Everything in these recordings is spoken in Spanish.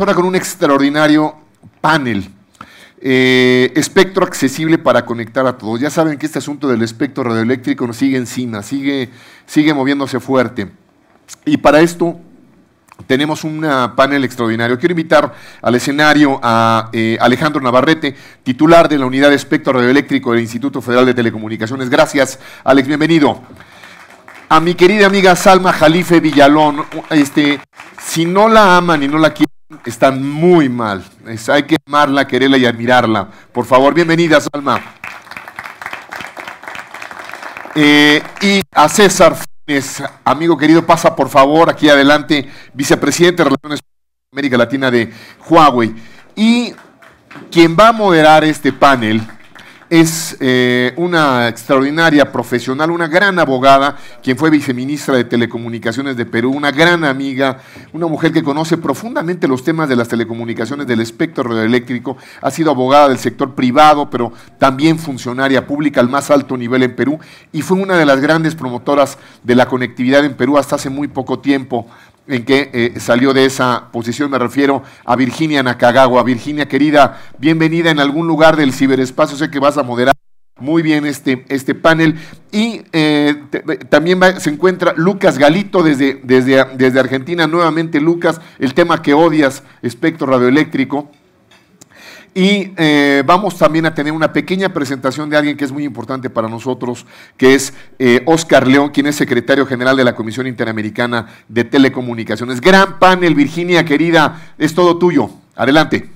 ahora con un extraordinario panel. Eh, espectro accesible para conectar a todos. Ya saben que este asunto del espectro radioeléctrico nos sigue encima, sigue, sigue moviéndose fuerte. Y para esto tenemos un ah, panel extraordinario. Quiero invitar al escenario a eh, Alejandro Navarrete, titular de la Unidad de Espectro Radioeléctrico del Instituto Federal de Telecomunicaciones. Gracias, Alex, bienvenido. A mi querida amiga Salma Jalife Villalón, este, si no la aman y no la quieren, están muy mal. hay que amarla, quererla y admirarla. Por favor, bienvenida, Salma. Eh, y a César Funes, amigo querido, pasa por favor aquí adelante, vicepresidente de Relaciones América Latina de Huawei. Y quien va a moderar este panel es eh, una extraordinaria profesional, una gran abogada, quien fue viceministra de Telecomunicaciones de Perú, una gran amiga, una mujer que conoce profundamente los temas de las telecomunicaciones, del espectro radioeléctrico, ha sido abogada del sector privado, pero también funcionaria pública al más alto nivel en Perú y fue una de las grandes promotoras de la conectividad en Perú hasta hace muy poco tiempo en que eh, salió de esa posición, me refiero a Virginia Nakagawa. Virginia, querida, bienvenida en algún lugar del ciberespacio, sé que vas a moderar muy bien este, este panel. Y eh, eh, también se encuentra Lucas Galito desde, desde, desde Argentina, nuevamente Lucas, el tema que odias, espectro radioeléctrico. Y eh, vamos también a tener una pequeña presentación de alguien que es muy importante para nosotros, que es Oscar eh, León, quien es secretario general de la Comisión Interamericana de Telecomunicaciones. Gran panel, Virginia, querida, es todo tuyo. Adelante.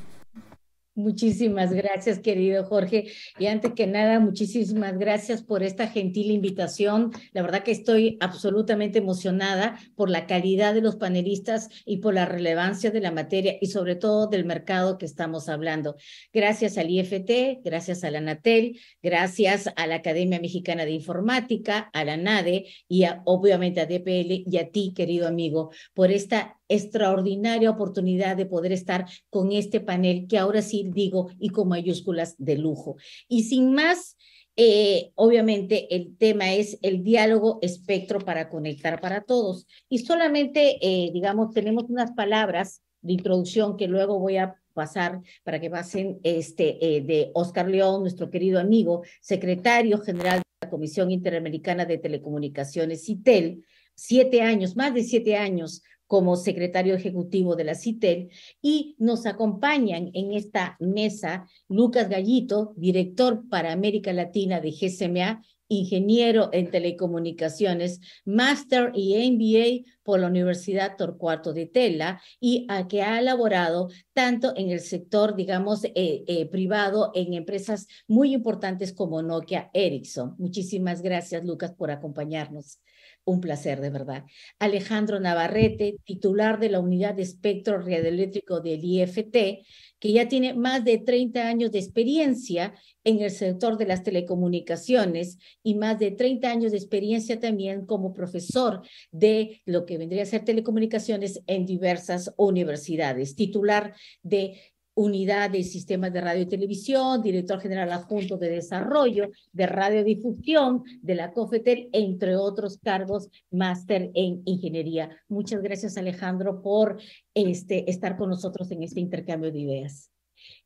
Muchísimas gracias, querido Jorge. Y antes que nada, muchísimas gracias por esta gentil invitación. La verdad que estoy absolutamente emocionada por la calidad de los panelistas y por la relevancia de la materia y sobre todo del mercado que estamos hablando. Gracias al IFT, gracias a la Natel, gracias a la Academia Mexicana de Informática, a la NADE y obviamente a DPL y a ti, querido amigo, por esta extraordinaria oportunidad de poder estar con este panel que ahora sí digo y con mayúsculas de lujo. Y sin más, eh, obviamente el tema es el diálogo espectro para conectar para todos. Y solamente, eh, digamos, tenemos unas palabras de introducción que luego voy a pasar para que pasen este, eh, de Oscar León, nuestro querido amigo, secretario general de la Comisión Interamericana de Telecomunicaciones, CITEL, siete años, más de siete años como secretario ejecutivo de la CITEL, y nos acompañan en esta mesa Lucas Gallito, director para América Latina de GSMA, ingeniero en telecomunicaciones, máster y MBA por la Universidad Torcuato de Tela y a que ha elaborado tanto en el sector, digamos, eh, eh, privado, en empresas muy importantes como Nokia Ericsson. Muchísimas gracias, Lucas, por acompañarnos. Un placer, de verdad. Alejandro Navarrete, titular de la Unidad de Espectro Radioeléctrico del IFT, que ya tiene más de 30 años de experiencia en el sector de las telecomunicaciones y más de 30 años de experiencia también como profesor de lo que vendría a ser telecomunicaciones en diversas universidades, titular de unidad de sistemas de radio y televisión, director general adjunto de desarrollo, de radiodifusión, de la COFETEL, entre otros cargos, máster en ingeniería. Muchas gracias, Alejandro, por este, estar con nosotros en este intercambio de ideas.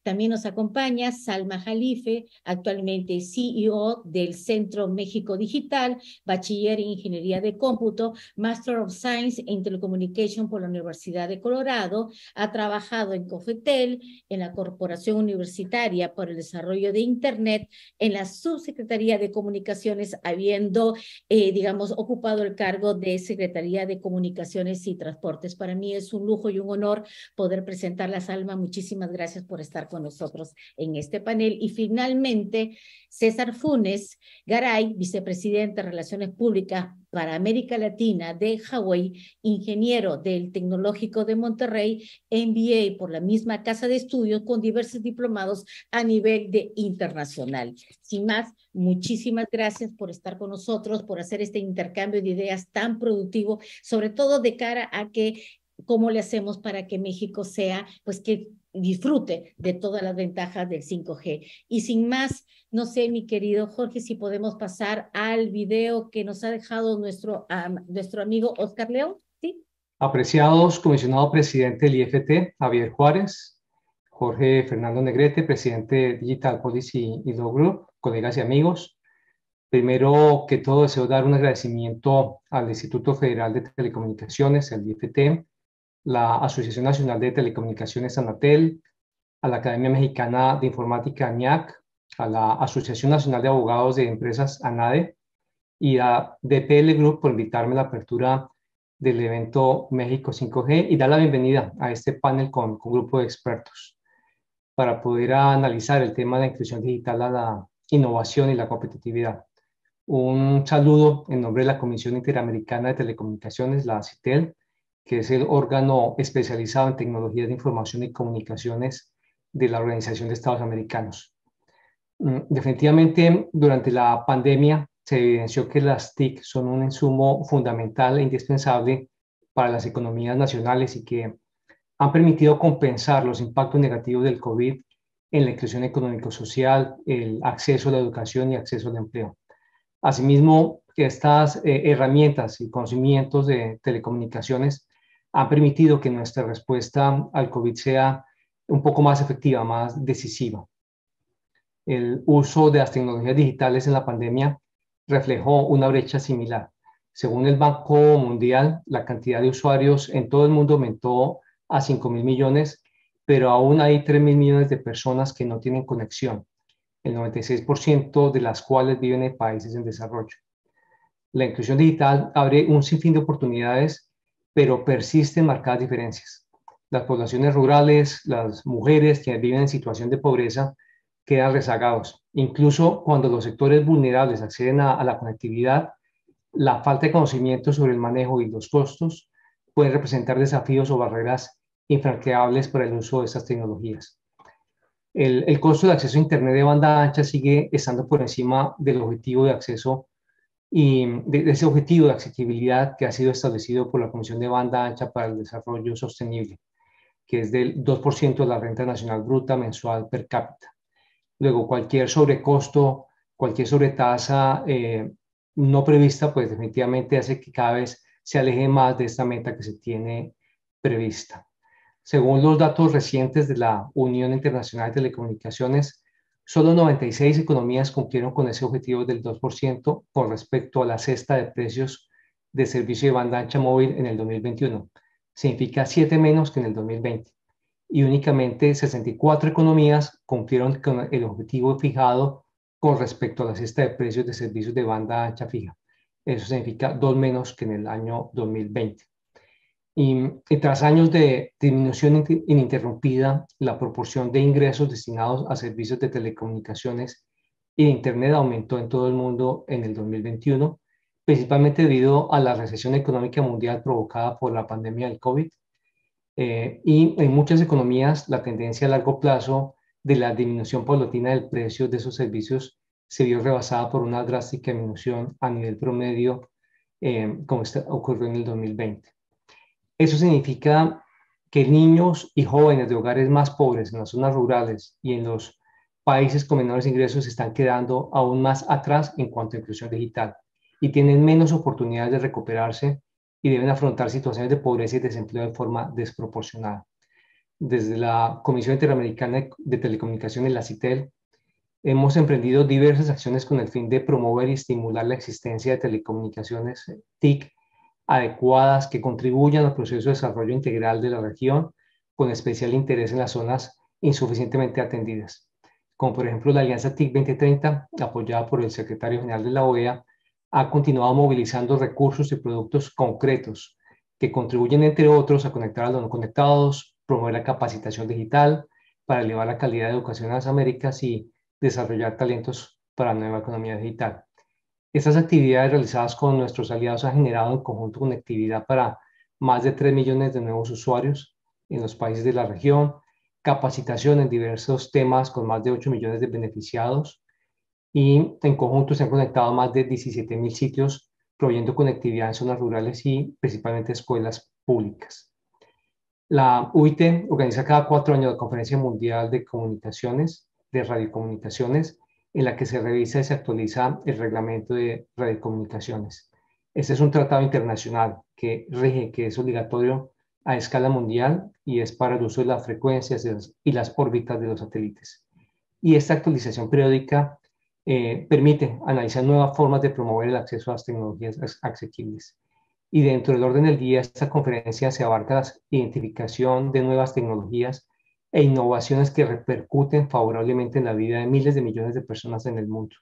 También nos acompaña Salma Jalife, actualmente CEO del Centro México Digital, bachiller en Ingeniería de Cómputo, Master of Science en Telecommunication por la Universidad de Colorado. Ha trabajado en COFETEL, en la Corporación Universitaria por el Desarrollo de Internet, en la Subsecretaría de Comunicaciones, habiendo, eh, digamos, ocupado el cargo de Secretaría de Comunicaciones y Transportes. Para mí es un lujo y un honor poder presentarla, Salma. Muchísimas gracias por estar con con nosotros en este panel. Y finalmente, César Funes Garay, vicepresidente de Relaciones Públicas para América Latina de Hawái, ingeniero del Tecnológico de Monterrey, MBA por la misma casa de estudios con diversos diplomados a nivel de internacional. Sin más, muchísimas gracias por estar con nosotros, por hacer este intercambio de ideas tan productivo, sobre todo de cara a que cómo le hacemos para que México sea, pues que disfrute de todas las ventajas del 5G. Y sin más, no sé, mi querido Jorge, si podemos pasar al video que nos ha dejado nuestro, nuestro amigo Oscar León. ¿Sí? Apreciados, comisionado presidente del IFT, Javier Juárez, Jorge Fernando Negrete, presidente de Digital Policy y Law Group, colegas y amigos. Primero que todo, deseo dar un agradecimiento al Instituto Federal de Telecomunicaciones, al IFT, la Asociación Nacional de Telecomunicaciones ANATEL, a la Academia Mexicana de Informática ANIAC, e a la Asociación Nacional de Abogados de Empresas ANADE y a DPL Group por invitarme a la apertura del evento México 5G y dar la bienvenida a este panel con, con un grupo de expertos para poder analizar el tema de la inclusión digital a la innovación y la competitividad. Un saludo en nombre de la Comisión Interamericana de Telecomunicaciones, la CITEL, que es el órgano especializado en tecnologías de información y comunicaciones de la Organización de Estados Americanos. Mm, definitivamente, durante la pandemia se evidenció que las TIC son un insumo fundamental e indispensable para las economías nacionales y que han permitido compensar los impactos negativos del COVID en la inclusión económico-social, el acceso a la educación y acceso al empleo. Asimismo, estas eh, herramientas y conocimientos de telecomunicaciones han permitido que nuestra respuesta al COVID sea un poco más efectiva, más decisiva. El uso de las tecnologías digitales en la pandemia reflejó una brecha similar. Según el Banco Mundial, la cantidad de usuarios en todo el mundo aumentó a 5 mil millones, pero aún hay 3 mil millones de personas que no tienen conexión, el 96% de las cuales viven en países en desarrollo. La inclusión digital abre un sinfín de oportunidades pero persisten marcadas diferencias. Las poblaciones rurales, las mujeres que viven en situación de pobreza, quedan rezagados. Incluso cuando los sectores vulnerables acceden a, la conectividad, la falta de conocimiento sobre el manejo y los costos puede representar desafíos o barreras infranqueables para el uso de estas tecnologías. El, el costo de acceso a Internet de banda ancha sigue estando por encima del objetivo de acceso y de, ese objetivo de accesibilidad que ha sido establecido por la Comisión de Banda Ancha para el Desarrollo Sostenible, que es del 2% de la renta nacional bruta mensual per cápita. Luego, cualquier sobrecosto, cualquier sobretasa eh, no prevista, pues definitivamente hace que cada vez se aleje más de esta meta que se tiene prevista. Según los datos recientes de la Unión Internacional de Telecomunicaciones, Solo 96 economías cumplieron con ese objetivo del 2% con respecto a la cesta de precios de servicio de banda ancha móvil en el 2021. Significa 7 menos que en el 2020. Y únicamente 64 economías cumplieron con el objetivo fijado con respecto a la cesta de precios de servicios de banda ancha fija. Eso significa 2 menos que en el año 2020. Y, tras años de disminución ininterrumpida, la proporción de ingresos destinados a servicios de telecomunicaciones y Internet aumentó en todo el mundo en el 2021, principalmente debido a la recesión económica mundial provocada por la pandemia del COVID. Eh, y en muchas economías, la tendencia a largo plazo de la disminución paulatina del precio de esos servicios se vio rebasada por una drástica disminución a nivel promedio, eh, como este ocurrió en el 2020. Eso significa que niños y jóvenes de hogares más pobres en las zonas rurales y en los países con menores ingresos están quedando aún más atrás en cuanto a inclusión digital y tienen menos oportunidades de recuperarse y deben afrontar situaciones de pobreza y desempleo de forma desproporcionada. Desde la Comisión Interamericana de Telecomunicaciones, la CITEL, hemos emprendido diversas acciones con el fin de promover y estimular la existencia de telecomunicaciones TIC adecuadas que contribuyan al proceso de desarrollo integral de la región, con especial interés en las zonas insuficientemente atendidas, como por ejemplo la Alianza TIC 2030, apoyada por el secretario general de la OEA, ha continuado movilizando recursos y productos concretos que contribuyen, entre otros, a conectar a los no conectados, promover la capacitación digital para elevar la calidad de educación en las Américas y desarrollar talentos para la nueva economía digital. Estas actividades realizadas con nuestros aliados han generado en conjunto conectividad para más de 3 millones de nuevos usuarios en los países de la región, capacitación en diversos temas con más de 8 millones de beneficiados y en conjunto se han conectado más de 17 mil sitios proveyendo conectividad en zonas rurales y principalmente escuelas públicas. La UIT organiza cada cuatro años la Conferencia Mundial de Comunicaciones, de Radiocomunicaciones, en la que se revisa y se actualiza el reglamento de radiocomunicaciones. Este es un tratado internacional que rige, que es obligatorio a escala mundial y es para el uso de las frecuencias y las órbitas de los satélites. Y esta actualización periódica eh, permite analizar nuevas formas de promover el acceso a las tecnologías accesibles. Y dentro del orden del día, esta conferencia se abarca la identificación de nuevas tecnologías e innovaciones que repercuten favorablemente en la vida de miles de millones de personas en el mundo.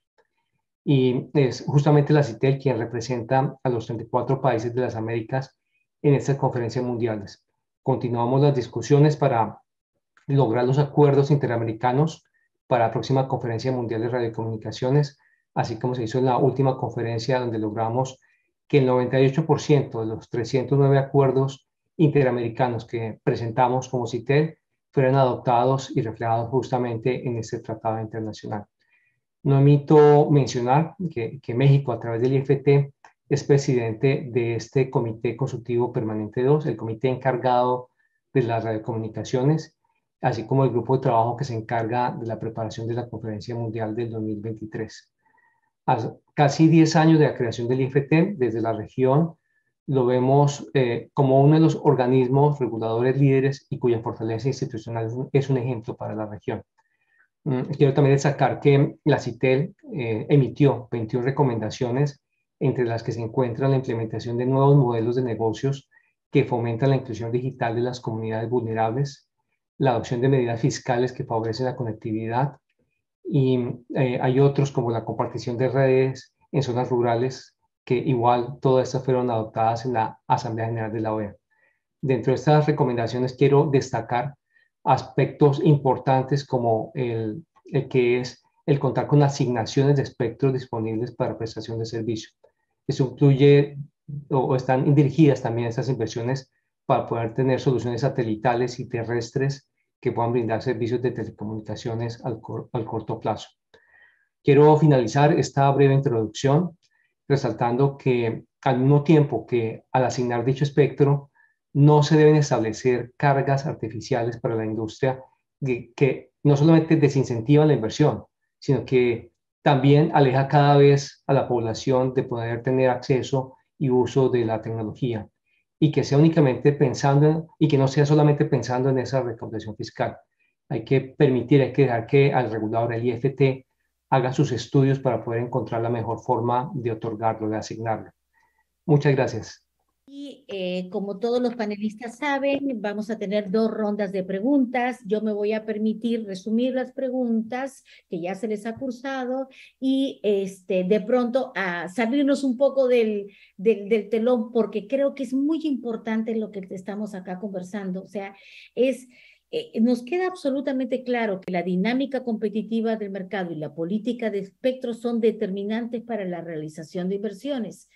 Y es justamente la CITEL quien representa a los 34 países de las Américas en estas conferencias mundiales. Continuamos las discusiones para lograr los acuerdos interamericanos para la próxima conferencia mundial de radiocomunicaciones, así como se hizo en la última conferencia donde logramos que el 98% de los 309 acuerdos interamericanos que presentamos como CITEL fueran adoptados y reflejados justamente en este tratado internacional. No omito mencionar que, México, a través del IFT, es presidente de este Comité Consultivo Permanente 2, el comité encargado de las radiocomunicaciones, así como el grupo de trabajo que se encarga de la preparación de la Conferencia Mundial del 2023. A casi 10 años de la creación del IFT, desde la región lo vemos eh, como uno de los organismos reguladores líderes y cuya fortaleza institucional es un ejemplo para la región. Mm, quiero también destacar que la CITEL eh, emitió 21 recomendaciones, entre las que se encuentra la implementación de nuevos modelos de negocios que fomentan la inclusión digital de las comunidades vulnerables, la adopción de medidas fiscales que favorecen la conectividad, y eh, hay otros como la compartición de redes en zonas rurales, que igual todas estas fueron adoptadas en la Asamblea General de la OEA. Dentro de estas recomendaciones quiero destacar aspectos importantes como el, el que es el contar con asignaciones de espectros disponibles para prestación de servicio. Eso incluye o, están dirigidas también estas inversiones para poder tener soluciones satelitales y terrestres que puedan brindar servicios de telecomunicaciones al, al corto plazo. Quiero finalizar esta breve introducción resaltando que al mismo tiempo que al asignar dicho espectro, no se deben establecer cargas artificiales para la industria que, no solamente desincentiva la inversión, sino que también aleja cada vez a la población de poder tener acceso y uso de la tecnología y que sea únicamente pensando y que no sea solamente pensando en esa recaudación fiscal. Hay que permitir, hay que dejar que al regulador, el IFT, haga sus estudios para poder encontrar la mejor forma de otorgarlo, de asignarlo. Muchas gracias. Y eh, como todos los panelistas saben, vamos a tener dos rondas de preguntas. Yo me voy a permitir resumir las preguntas que ya se les ha cursado y este, de pronto a salirnos un poco del, del, del telón porque creo que es muy importante lo que estamos acá conversando. O sea, es eh, nos queda absolutamente claro que la dinámica competitiva del mercado y la política de espectro son determinantes para la realización de inversiones.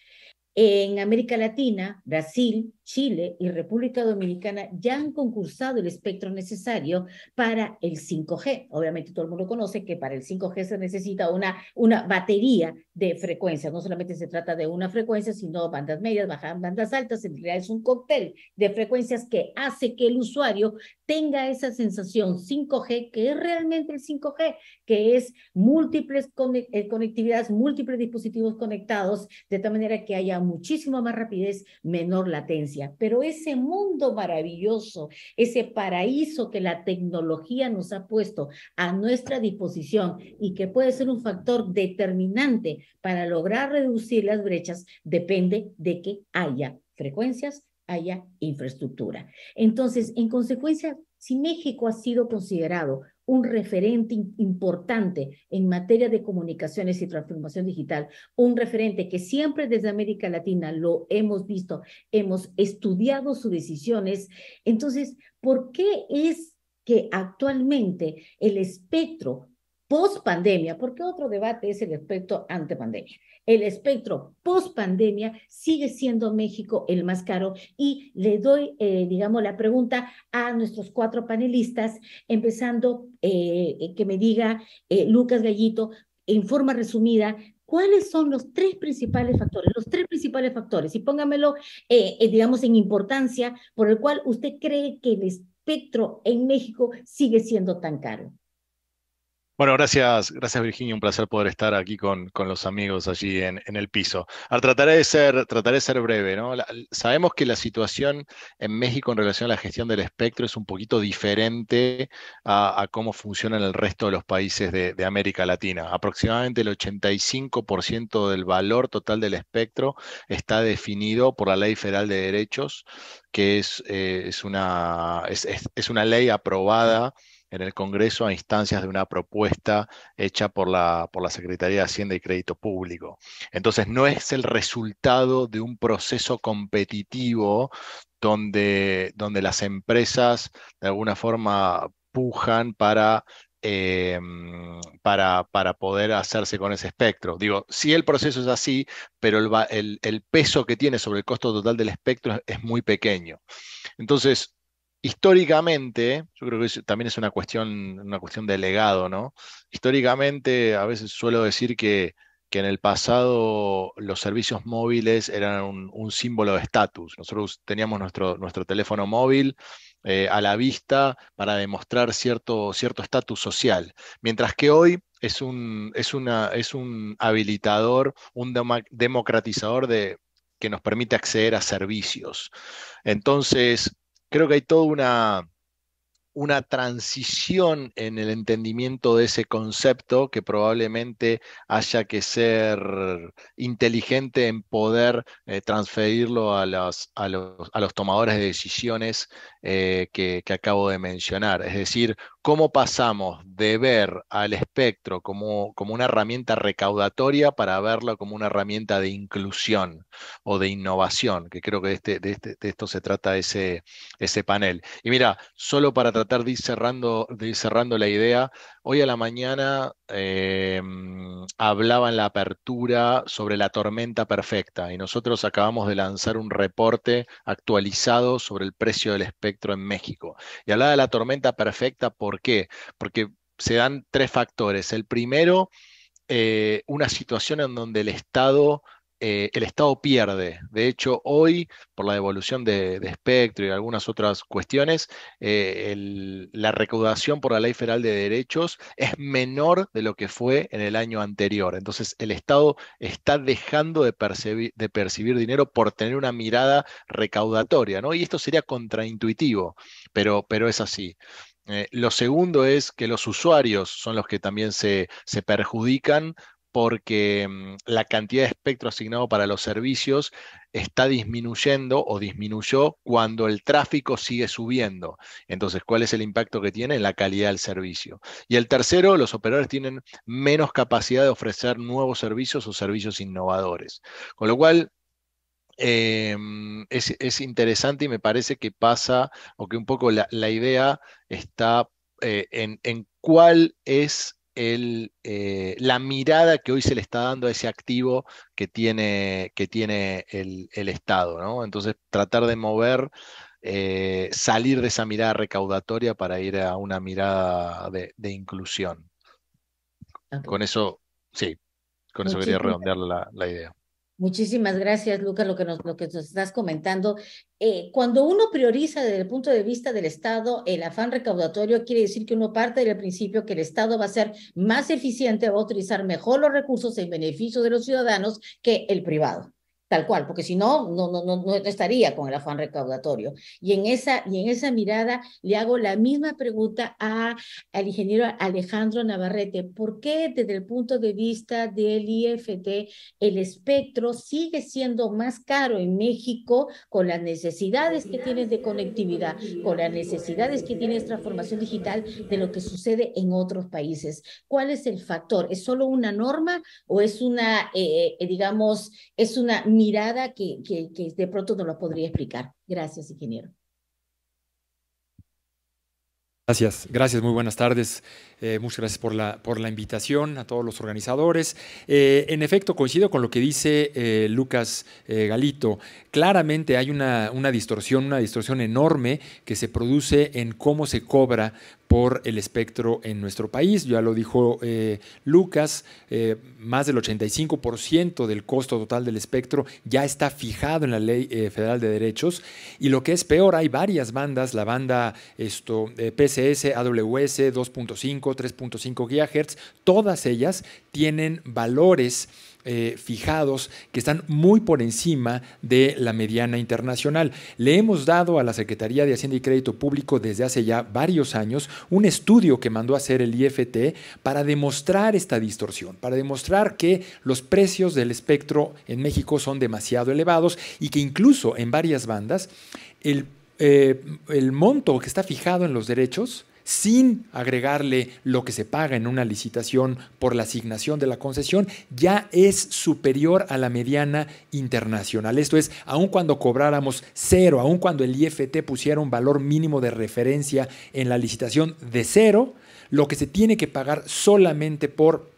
En América Latina, Brasil, Chile y República Dominicana ya han concursado el espectro necesario para el 5G. Obviamente todo el mundo conoce que para el 5G se necesita una, una batería de frecuencias. No solamente se trata de una frecuencia, sino bandas medias, bajas, bandas altas. En realidad es un cóctel de frecuencias que hace que el usuario tenga esa sensación 5G, que es realmente el 5G, que es múltiples eh, conectividades, múltiples dispositivos conectados, de tal manera que haya muchísima más rapidez, menor latencia. Pero ese mundo maravilloso, ese paraíso que la tecnología nos ha puesto a nuestra disposición y que puede ser un factor determinante para lograr reducir las brechas, depende de que haya frecuencias haya infraestructura. Entonces, en consecuencia, si México ha sido considerado un referente importante en materia de comunicaciones y transformación digital, un referente que siempre desde América Latina lo hemos visto, hemos estudiado sus decisiones. Entonces, ¿por qué es que actualmente el espectro post pandemia, porque otro debate es el espectro ante pandemia. El espectro post pandemia sigue siendo México el más caro y le doy, eh, digamos, la pregunta a nuestros cuatro panelistas, empezando eh, eh, que me diga Lucas Gallito, en forma resumida, ¿cuáles son los tres principales factores? Los tres principales factores, y póngamelo, digamos, en importancia, por el cual usted cree que el espectro en México sigue siendo tan caro. Bueno, gracias, gracias Virginia, un placer poder estar aquí con, los amigos allí en, el piso. trataré de ser, trataré de ser breve, ¿no? sabemos que la situación en México en relación a la gestión del espectro es un poquito diferente a, cómo funciona en el resto de los países de, América Latina. Aproximadamente el 85% del valor total del espectro está definido por la Ley Federal de Derechos, que es, eh, es, una, es, es, una ley aprobada en el Congreso a instancias de una propuesta hecha por la, por la Secretaría de Hacienda y Crédito Público. Entonces, no es el resultado de un proceso competitivo donde, donde las empresas de alguna forma pujan para eh, para, para, poder hacerse con ese espectro. Digo, sí el proceso es así, pero el, peso que tiene sobre el costo total del espectro es, es muy pequeño. Entonces, históricamente, yo creo que también es una cuestión, una cuestión de legado, ¿no? Históricamente, a veces suelo decir que, que en el pasado los servicios móviles eran un, símbolo de estatus. Nosotros teníamos nuestro, nuestro teléfono móvil eh, a la vista para demostrar cierto estatus social, mientras que hoy es un, es una, es un habilitador, un democratizador de, que nos permite acceder a servicios. Entonces, creo que hay toda una, una transición en el entendimiento de ese concepto que probablemente haya que ser inteligente en poder eh, transferirlo a los, a, los, tomadores de decisiones eh, que, que acabo de mencionar. Es decir, cómo pasamos de ver al espectro como, como, una herramienta recaudatoria para verlo como una herramienta de inclusión o de innovación, que creo que de, este, de, este, esto se trata ese, ese, panel. Y mira, solo para tratar de de ir cerrando la idea, Hoy a la mañana hablaban eh, mm, hablaba en la apertura sobre la tormenta perfecta y nosotros acabamos de lanzar un reporte actualizado sobre el precio del espectro en México. Y hablaba de la tormenta perfecta, ¿por qué? Porque se dan tres factores. El primero, eh, una situación en donde el Estado eh, el Estado pierde. De hecho, hoy, por la devolución de, espectro y algunas otras cuestiones, eh, la recaudación por la Ley Federal de Derechos es menor de lo que fue en el año anterior. Entonces, el Estado está dejando de, percibir, dinero por tener una mirada recaudatoria, ¿no? Y esto sería contraintuitivo, pero, pero es así. Eh, lo segundo es que los usuarios son los que también se, se perjudican porque mm, la cantidad de espectro asignado para los servicios está disminuyendo o disminuyó cuando el tráfico sigue subiendo. Entonces, ¿cuál es el impacto que tiene en la calidad del servicio? Y el tercero, los operadores tienen menos capacidad de ofrecer nuevos servicios o servicios innovadores. Con lo cual, em, es, interesante y me parece que pasa, o que un poco la, idea está eh, en, en, cuál es eh, la mirada que hoy se le está dando a ese activo que tiene, que tiene el, Estado. Entonces, tratar de mover, eh, salir de esa mirada recaudatoria para ir a una mirada de, inclusión. Con eso, sí, con eso quería redondear la idea. Muchísimas gracias, Lucas, lo que nos, lo que nos estás comentando. Eh, cuando uno prioriza desde el punto de vista del Estado el afán recaudatorio, quiere decir que uno parte del principio que el Estado va a ser más eficiente, va a utilizar mejor los recursos en beneficio de los ciudadanos que el privado tal cual, porque si no, no, no, no, estaría con el afán recaudatorio. Y en, esa, y en esa mirada le hago la misma pregunta a, al ingeniero Alejandro Navarrete. ¿Por qué desde el punto de vista del IFT el espectro sigue siendo más caro en México con las necesidades que tienes de conectividad, con las necesidades que tienes de transformación digital de lo que sucede en otros países? ¿Cuál es el factor? ¿Es solo una norma o es una, eh, eh, digamos, es una mirada que, de pronto no lo podría explicar. Gracias, ingeniero. Gracias, gracias, muy buenas tardes. Eh, muchas gracias por la, por la invitación a todos los organizadores. Eh, en efecto, coincido con lo que dice eh, Lucas Galito. Claramente hay una, una distorsión, una distorsión enorme que se produce en cómo se cobra por el espectro en nuestro país. Ya lo dijo eh, Lucas, eh, más del 85% del costo total del espectro ya está fijado en la Ley eh, Federal de Derechos. Y lo que es peor, hay varias bandas, la banda esto, PCS, AWS, 2.5, 3.5 GHz, todas ellas tienen valores eh, fijados que están muy por encima de la mediana internacional. Le hemos dado a la Secretaría de Hacienda y Crédito Público desde hace ya varios años un estudio que mandó a hacer el IFT para demostrar esta distorsión, para demostrar que los precios del espectro en México son demasiado elevados y que incluso en varias bandas el eh, monto que está fijado en los derechos sin agregarle lo que se paga en una licitación por la asignación de la concesión, ya es superior a la mediana internacional. Esto es, aun cuando cobráramos cero, aun cuando el IFT pusiera un valor mínimo de referencia en la licitación de cero, lo que se tiene que pagar solamente por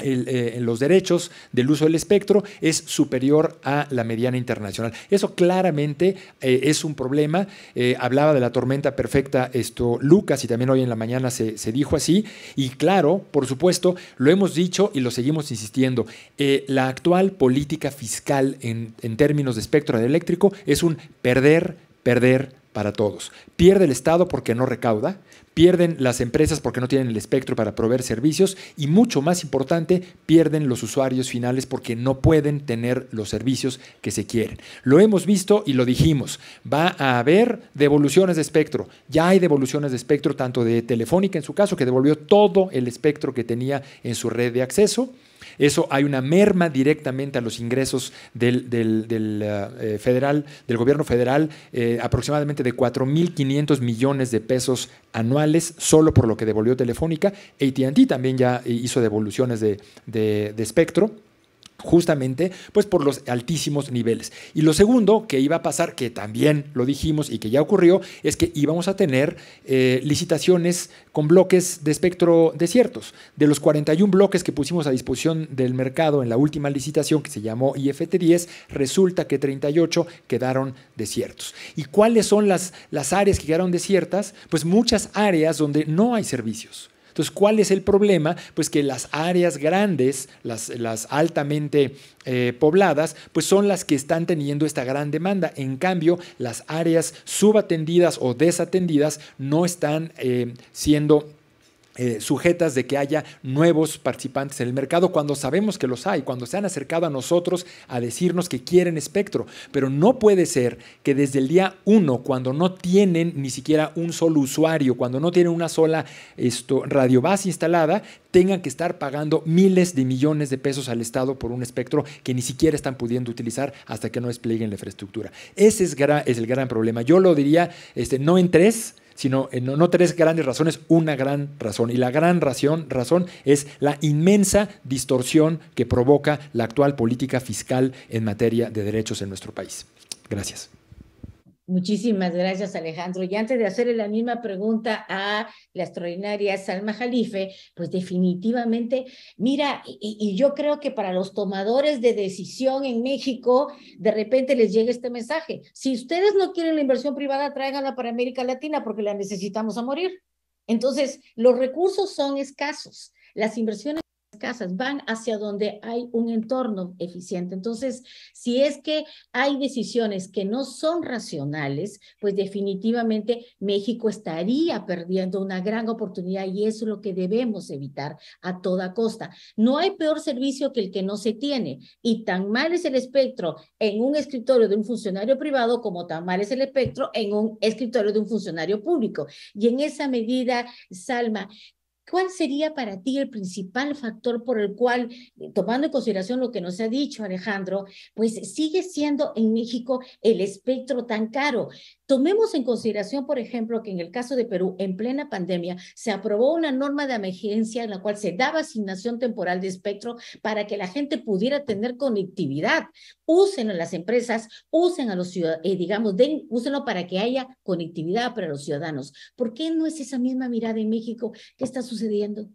eh, en los derechos del uso del espectro es superior a la mediana internacional. Eso claramente eh, es un problema. Eh, hablaba de la tormenta perfecta esto Lucas y también hoy en la mañana se, dijo así. Y claro, por supuesto, lo hemos dicho y lo seguimos insistiendo. la actual política fiscal en, en términos de espectro eléctrico es un perder, perder, para todos. Pierde el Estado porque no recauda, pierden las empresas porque no tienen el espectro para proveer servicios y mucho más importante, pierden los usuarios finales porque no pueden tener los servicios que se quieren. Lo hemos visto y lo dijimos, va a haber devoluciones de espectro. Ya hay devoluciones de espectro tanto de Telefónica en su caso que devolvió todo el espectro que tenía en su red de acceso eso hay una merma directamente a los ingresos del, eh, eh, federal, del gobierno federal, eh, aproximadamente de 4.500 millones de pesos anuales, solo por lo que devolvió Telefónica. ATT también ya hizo devoluciones de, de espectro justamente pues por los altísimos niveles. Y lo segundo que iba a pasar, que también lo dijimos y que ya ocurrió, es que íbamos a tener eh, licitaciones con bloques de espectro desiertos. De los 41 bloques que pusimos a disposición del mercado en la última licitación que se llamó IFT10, resulta que 38 quedaron desiertos. ¿Y cuáles son las áreas que quedaron desiertas? Pues muchas áreas donde no hay servicios entonces, ¿cuál es el problema? Pues que las áreas grandes, las, altamente eh, pobladas, pues son las que están teniendo esta gran demanda. En cambio, las áreas subatendidas o desatendidas no están eh, siendo siendo eh, sujetas de que haya nuevos participantes en el mercado cuando sabemos que los hay, cuando se han acercado a nosotros a decirnos que quieren espectro. Pero no puede ser que desde el día uno, cuando no tienen ni siquiera un solo usuario, cuando no tienen una sola esto, radio base instalada, tengan que estar pagando miles de millones de pesos al Estado por un espectro que ni siquiera están pudiendo utilizar hasta que no desplieguen la infraestructura. Ese es, es el gran problema. Yo lo diría este, no en tres, sino eh, no, no tres grandes razones, una gran razón. Y la gran razón, razón es la inmensa distorsión que provoca la actual política fiscal en materia de derechos en nuestro país. Gracias. Muchísimas gracias, Alejandro. Y antes de hacerle la misma pregunta a la extraordinaria Salma Jalife, pues definitivamente, mira, y, yo creo que para los tomadores de decisión en México, de repente les llega este mensaje. Si ustedes no quieren la inversión privada, tráiganla para América Latina porque la necesitamos a morir. Entonces, los recursos son escasos. Las inversiones casas, van hacia donde hay un entorno eficiente. Entonces, si es que hay decisiones que no son racionales, pues definitivamente México estaría perdiendo una gran oportunidad y eso es lo que debemos evitar a toda costa. No hay peor servicio que el que no se tiene y tan mal es el espectro en un escritorio de un funcionario privado como tan mal es el espectro en un escritorio de un funcionario público. Y en esa medida, Salma, ¿Cuál sería para ti el principal factor por el cual, tomando en consideración lo que nos ha dicho Alejandro, pues sigue siendo en México el espectro tan caro? Tomemos en consideración, por ejemplo, que en el caso de Perú, en plena pandemia, se aprobó una norma de emergencia en la cual se daba asignación temporal de espectro para que la gente pudiera tener conectividad. Úsenlo las empresas, usen a los ciudadanos, eh, digamos, den, úsenlo para que haya conectividad para los ciudadanos. ¿Por qué no es esa misma mirada en México? que está sucediendo?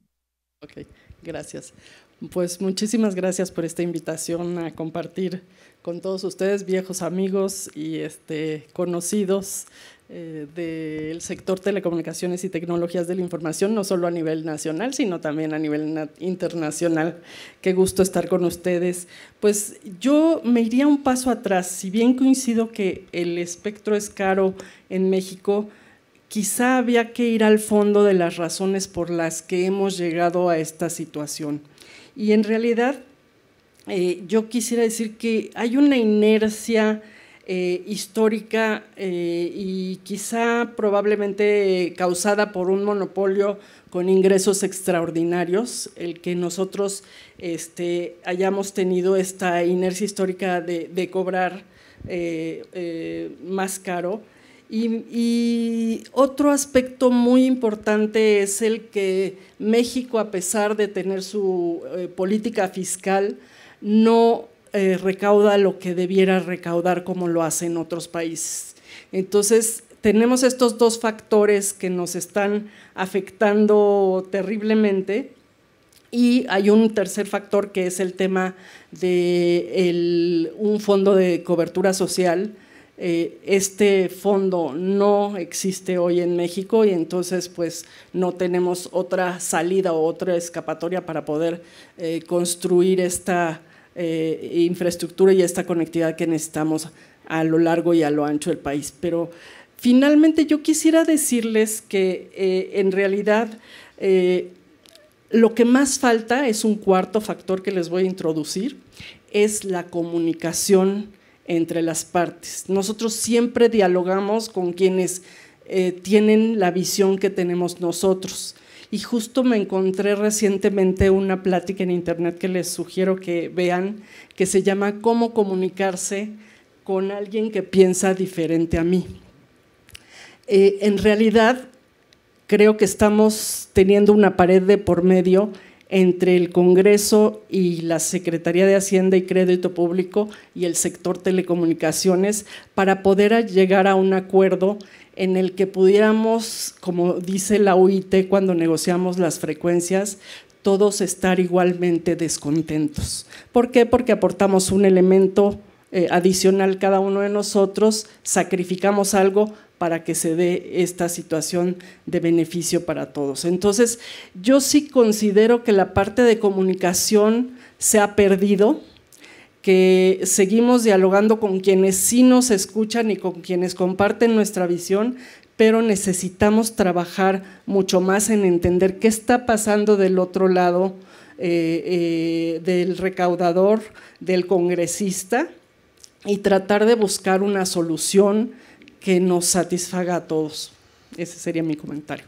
Ok, gracias. Pues muchísimas gracias por esta invitación a compartir con todos ustedes, viejos amigos y este, conocidos eh, del sector telecomunicaciones y tecnologías de la información, no solo a nivel nacional, sino también a nivel internacional. Qué gusto estar con ustedes. Pues yo me iría un paso atrás, si bien coincido que el espectro es caro en México, quizá había que ir al fondo de las razones por las que hemos llegado a esta situación y en realidad eh, yo quisiera decir que hay una inercia eh, histórica eh, y quizá probablemente causada por un monopolio con ingresos extraordinarios, el que nosotros este, hayamos tenido esta inercia histórica de cobrar más caro y, otro aspecto muy importante es el que México, a pesar de tener su eh, política fiscal, no eh, recauda lo que debiera recaudar como lo hacen otros países. Entonces, tenemos estos dos factores que nos están afectando terriblemente. Y hay un tercer factor que es el tema de un fondo de cobertura social eh, este fondo no existe hoy en México y entonces pues no tenemos otra salida o otra escapatoria para poder eh, construir esta eh, infraestructura y esta conectividad que necesitamos a lo largo y a lo ancho del país. Pero finalmente yo quisiera decirles que en realidad lo que más falta es un cuarto factor que les voy a introducir, es la comunicación entre las partes. Nosotros siempre dialogamos con quienes eh, tienen la visión que tenemos nosotros. Y justo me encontré recientemente una plática en internet que les sugiero que vean, que se llama Cómo comunicarse con alguien que piensa diferente a mí. Eh, en realidad, creo que estamos teniendo una pared de por medio entre el Congreso y la Secretaría de Hacienda y Crédito Público y el sector telecomunicaciones para poder llegar a un acuerdo en el que pudiéramos, como dice la UIT cuando negociamos las frecuencias, todos estar igualmente descontentos. ¿Por qué? Porque aportamos un elemento eh, adicional cada uno de nosotros, sacrificamos algo para que se dé esta situación de beneficio para todos. Entonces, yo sí considero que la parte de comunicación se ha perdido, que seguimos dialogando con quienes sí nos escuchan y con quienes comparten nuestra visión, pero necesitamos trabajar mucho más en entender qué está pasando del otro lado eh, eh, del recaudador, del congresista, y tratar de buscar una solución que nos satisfaga a todos. Ese sería mi comentario.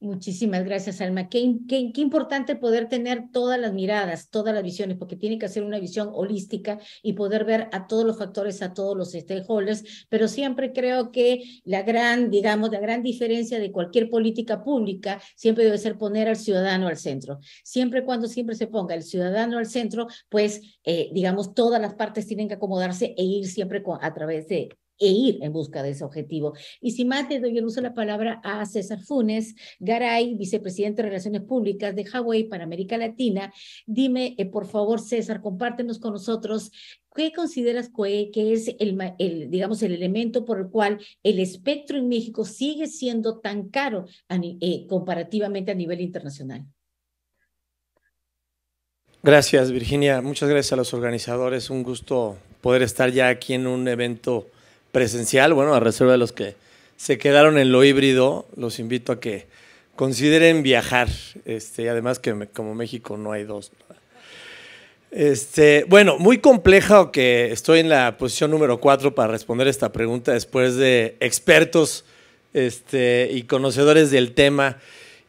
Muchísimas gracias, Alma. Qué, qué, importante poder tener todas las miradas, todas las visiones, porque tiene que ser una visión holística y poder ver a todos los factores, a todos los stakeholders, pero siempre creo que la gran, digamos, la gran diferencia de cualquier política pública siempre debe ser poner al ciudadano al centro. Siempre cuando siempre se ponga el ciudadano al centro, pues, eh, digamos, todas las partes tienen que acomodarse e ir siempre a través de, e ir en busca de ese objetivo. Y sin más, te doy el uso de la palabra a ah, César Funes Garay, vicepresidente de Relaciones Públicas de Hawái para América Latina. Dime, eh, por favor, César, compártenos con nosotros qué consideras que, es el, digamos, el elemento por el cual el espectro en México sigue siendo tan caro eh, comparativamente a nivel internacional. Gracias, Virginia. Muchas gracias a los organizadores. Un gusto poder estar ya aquí en un evento presencial, bueno, a reserva de los que se quedaron en lo híbrido, los invito a que consideren viajar. Este, además que como México no hay dos. Este, bueno, muy compleja que estoy en la posición número cuatro para responder esta pregunta después de expertos este, y conocedores del tema.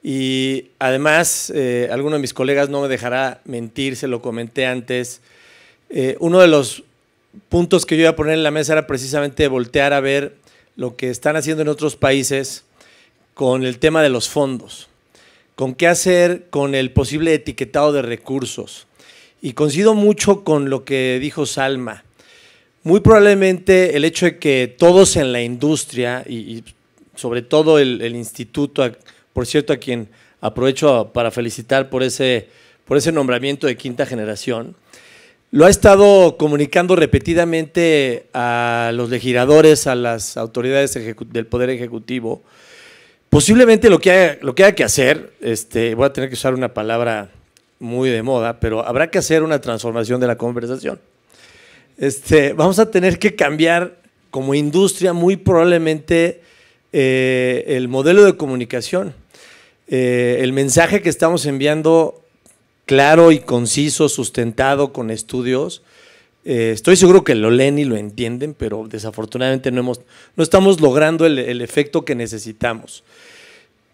Y además, eh, alguno de mis colegas no me dejará mentir, se lo comenté antes. Eh, uno de los puntos que yo iba a poner en la mesa era precisamente voltear a ver lo que están haciendo en otros países con el tema de los fondos, con qué hacer con el posible etiquetado de recursos. Y coincido mucho con lo que dijo Salma. Muy probablemente el hecho de que todos en la industria y, sobre todo el, instituto, por cierto, a quien aprovecho para felicitar por ese nombramiento de quinta generación, lo ha estado comunicando repetidamente a los legisladores, a las autoridades del Poder Ejecutivo. Posiblemente lo que, haya, lo que que hacer, este, voy a tener que usar una palabra muy de moda, pero habrá que hacer una transformación de la conversación. Este, vamos a tener que cambiar como industria muy probablemente eh, el modelo de comunicación. Eh, el mensaje que estamos enviando claro y conciso, sustentado con estudios. Eh, estoy seguro que lo leen y lo entienden, pero desafortunadamente no, hemos, no estamos logrando el, efecto que necesitamos.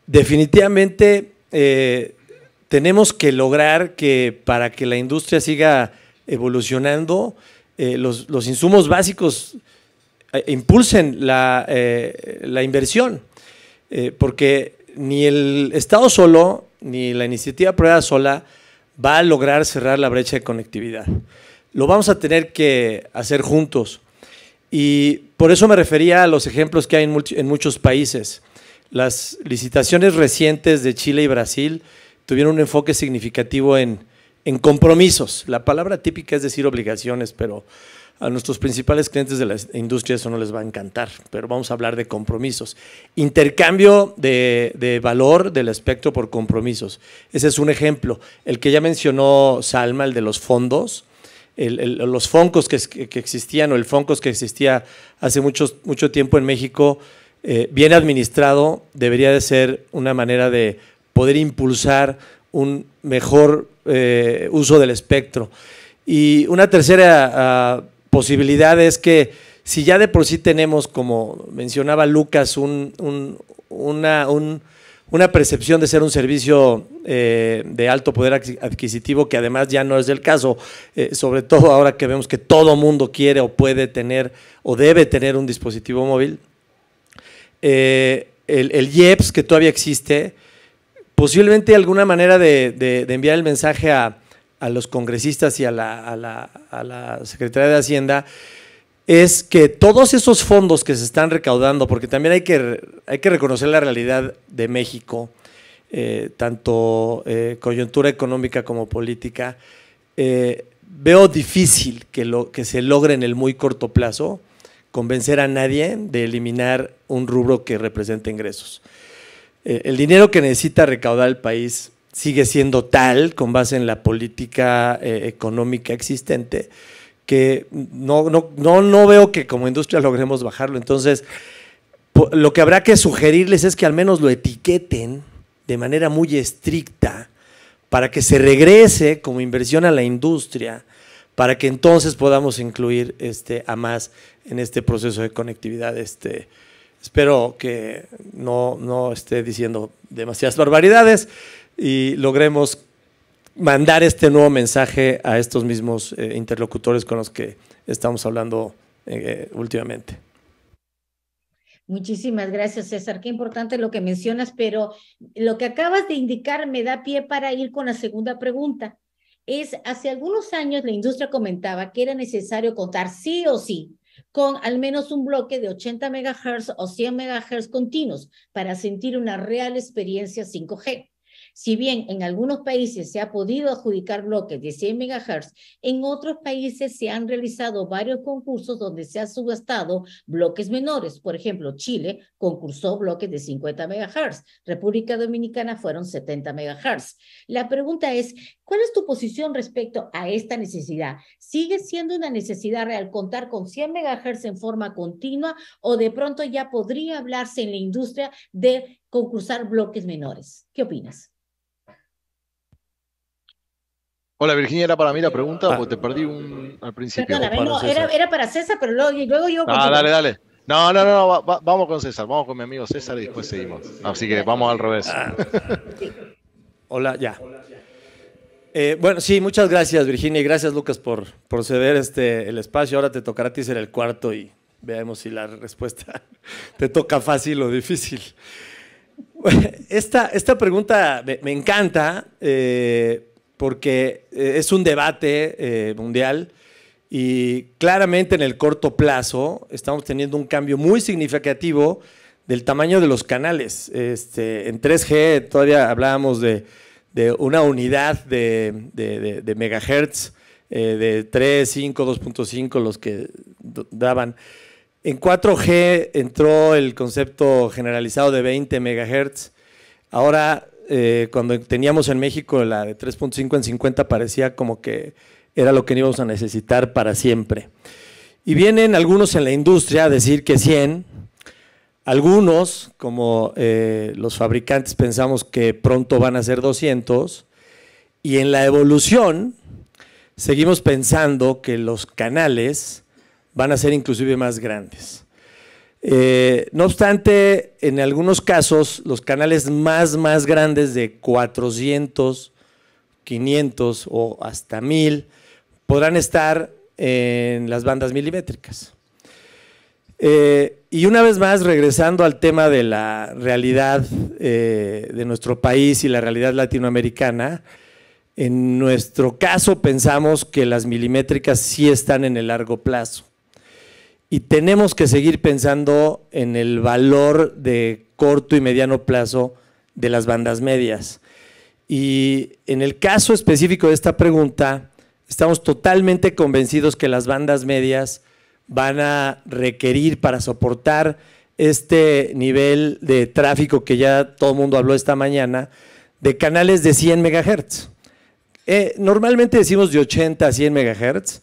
Definitivamente eh, tenemos que lograr que para que la industria siga evolucionando, eh, los, insumos básicos impulsen la, inversión, porque ni el Estado solo, ni la iniciativa prueba sola, va a lograr cerrar la brecha de conectividad. Lo vamos a tener que hacer juntos. Y por eso me refería a los ejemplos que hay en, muchos países. Las licitaciones recientes de Chile y Brasil tuvieron un enfoque significativo en, en compromisos. La palabra típica es decir obligaciones, pero a nuestros principales clientes de la industria eso no les va a encantar, pero vamos a hablar de compromisos. Intercambio de, valor del espectro por compromisos. Ese es un ejemplo. El que ya mencionó Salma, el de los fondos. los foncos que, existían o el foncos que existía hace mucho, mucho tiempo en México, eh, bien administrado, debería de ser una manera de poder impulsar un mejor eh, uso del espectro. Y una tercera ah, posibilidad es que si ya de por sí tenemos, como mencionaba Lucas, una, percepción de ser un servicio eh, de alto poder adquisitivo, que además ya no es el caso, eh, sobre todo ahora que vemos que todo mundo quiere o puede tener o debe tener un dispositivo móvil, eh, el, el, IEPS que todavía existe, posiblemente alguna manera de enviar el mensaje a a los congresistas y a la, Secretaría de Hacienda es que todos esos fondos que se están recaudando, porque también hay que, hay que reconocer la realidad de México, eh, tanto eh, coyuntura económica como política, eh, veo difícil que, lo, que se logre en el muy corto plazo convencer a nadie de eliminar un rubro que representa ingresos. el dinero que necesita recaudar el país sigue siendo tal con base en la política eh, económica existente que no, no, veo que como industria logremos bajarlo. Entonces, lo que habrá que sugerirles es que al menos lo etiqueten de manera muy estricta para que se regrese como inversión a la industria, para que entonces podamos incluir este, a más en este proceso de conectividad. Este, espero que no, no esté diciendo demasiadas barbaridades y logremos mandar este nuevo mensaje a estos mismos eh, interlocutores con los que estamos hablando eh, eh, últimamente. Muchísimas gracias, César. Qué importante lo que mencionas, pero lo que acabas de indicar me da pie para ir con la segunda pregunta. Es, hace algunos años la industria comentaba que era necesario contar sí o sí con al menos un bloque de 80 MHz o 100 MHz continuos para sentir una real experiencia 5G. Si bien en algunos países se ha podido adjudicar bloques de 100 MHz, en otros países se han realizado varios concursos donde se han subastado bloques menores. Por ejemplo, Chile concursó bloques de 50 MHz, República Dominicana fueron 70 MHz. La pregunta es, ¿cuál es tu posición respecto a esta necesidad? ¿Sigue siendo una necesidad real contar con 100 MHz en forma continua o de pronto ya podría hablarse en la industria de concursar bloques menores? ¿Qué opinas? Hola Virginia, ¿era para mí la pregunta Porque ah. te perdí al principio? era, para César, pero luego, yo... Ah, dale, dale. No, no, no, vamos con César, vamos con mi amigo César y después seguimos. Así que vamos al revés. Ah. Hola, ya. Eh, bueno, sí, muchas gracias Virginia y gracias Lucas por, ceder este, el espacio. Ahora te tocará a ti ser el cuarto y veamos si la respuesta te toca fácil o difícil. Esta, esta pregunta me, encanta. Eh, porque eh, es un debate eh, mundial y claramente en el corto plazo estamos teniendo un cambio muy significativo del tamaño de los canales. Este, en 3G todavía hablábamos de, una unidad de, megahertz eh, de 3, 5, 2.5 los que daban. En 4G entró el concepto generalizado de 20 megahertz. Ahora eh, cuando teníamos en México la de 3.5 en 50 parecía como que era lo que íbamos a necesitar para siempre. Y vienen algunos en la industria a decir que 100, algunos, como eh, los fabricantes, pensamos que pronto van a ser 200, y en la evolución seguimos pensando que los canales van a ser inclusive más grandes. Eh, no obstante, en algunos casos, los canales más, más grandes de 400, 500 o hasta 1000 podrán estar en las bandas milimétricas. Eh, y una vez más, regresando al tema de la realidad eh, de nuestro país y la realidad latinoamericana, en nuestro caso pensamos que las milimétricas sí están en el largo plazo. Y tenemos que seguir pensando en el valor de corto y mediano plazo de las bandas medias. Y en el caso específico de esta pregunta, estamos totalmente convencidos que las bandas medias van a requerir para soportar este nivel de tráfico que ya todo el mundo habló esta mañana, de canales de 100 MHz. Eh, normalmente decimos de 80 a 100 MHz,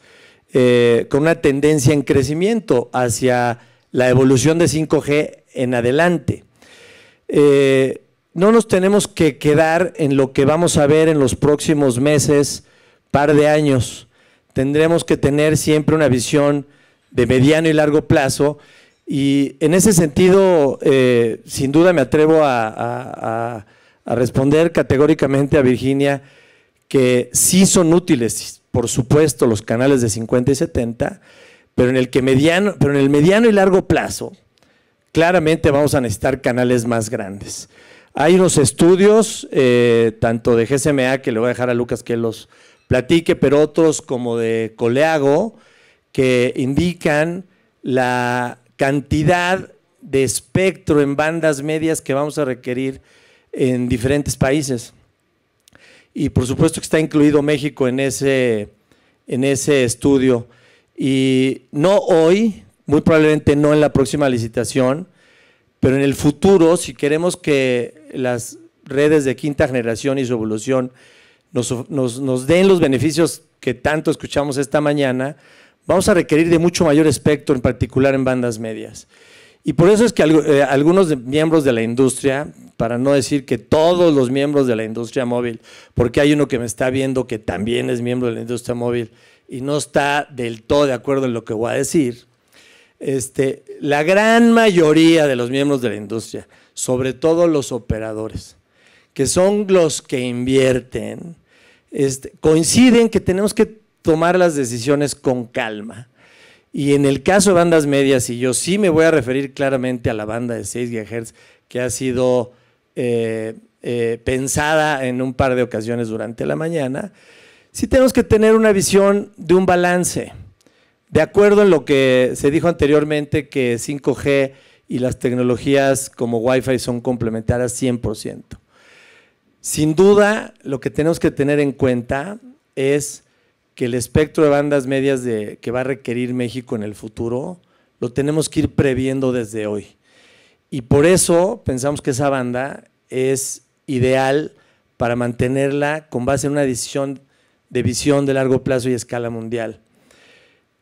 eh, con una tendencia en crecimiento hacia la evolución de 5G en adelante. Eh, no nos tenemos que quedar en lo que vamos a ver en los próximos meses, par de años. Tendremos que tener siempre una visión de mediano y largo plazo. Y en ese sentido, eh, sin duda me atrevo a responder categóricamente a Virginia que sí son útiles por supuesto, los canales de 50 y 70, pero en el, que mediano, pero en el mediano y largo plazo, claramente vamos a necesitar canales más grandes. Hay unos estudios, eh, tanto de GSMA, que le voy a dejar a Lucas que los platique, pero otros como de Coleago, que indican la cantidad de espectro en bandas medias que vamos a requerir en diferentes países y por supuesto que está incluido México en ese, en ese estudio. Y no hoy, muy probablemente no en la próxima licitación, pero en el futuro, si queremos que las redes de quinta generación y su evolución nos, nos den los beneficios que tanto escuchamos esta mañana, vamos a requerir de mucho mayor espectro, en particular en bandas medias. Y por eso es que eh, algunos miembros de la industria, para no decir que todos los miembros de la industria móvil, porque hay uno que me está viendo que también es miembro de la industria móvil y no está del todo de acuerdo en lo que voy a decir, este, la gran mayoría de los miembros de la industria, sobre todo los operadores, que son los que invierten, este, coinciden que tenemos que tomar las decisiones con calma y en el caso de bandas medias, y yo sí me voy a referir claramente a la banda de 6 GHz, que ha sido eh, eh, pensada en un par de ocasiones durante la mañana, sí tenemos que tener una visión de un balance. De acuerdo en lo que se dijo anteriormente, que 5G y las tecnologías como Wi-Fi son complementarias 100%. Sin duda, lo que tenemos que tener en cuenta es que el espectro de bandas medias que va a requerir México en el futuro lo tenemos que ir previendo desde hoy. Y por eso pensamos que esa banda es ideal para mantenerla con base en una decisión de visión de largo plazo y escala mundial.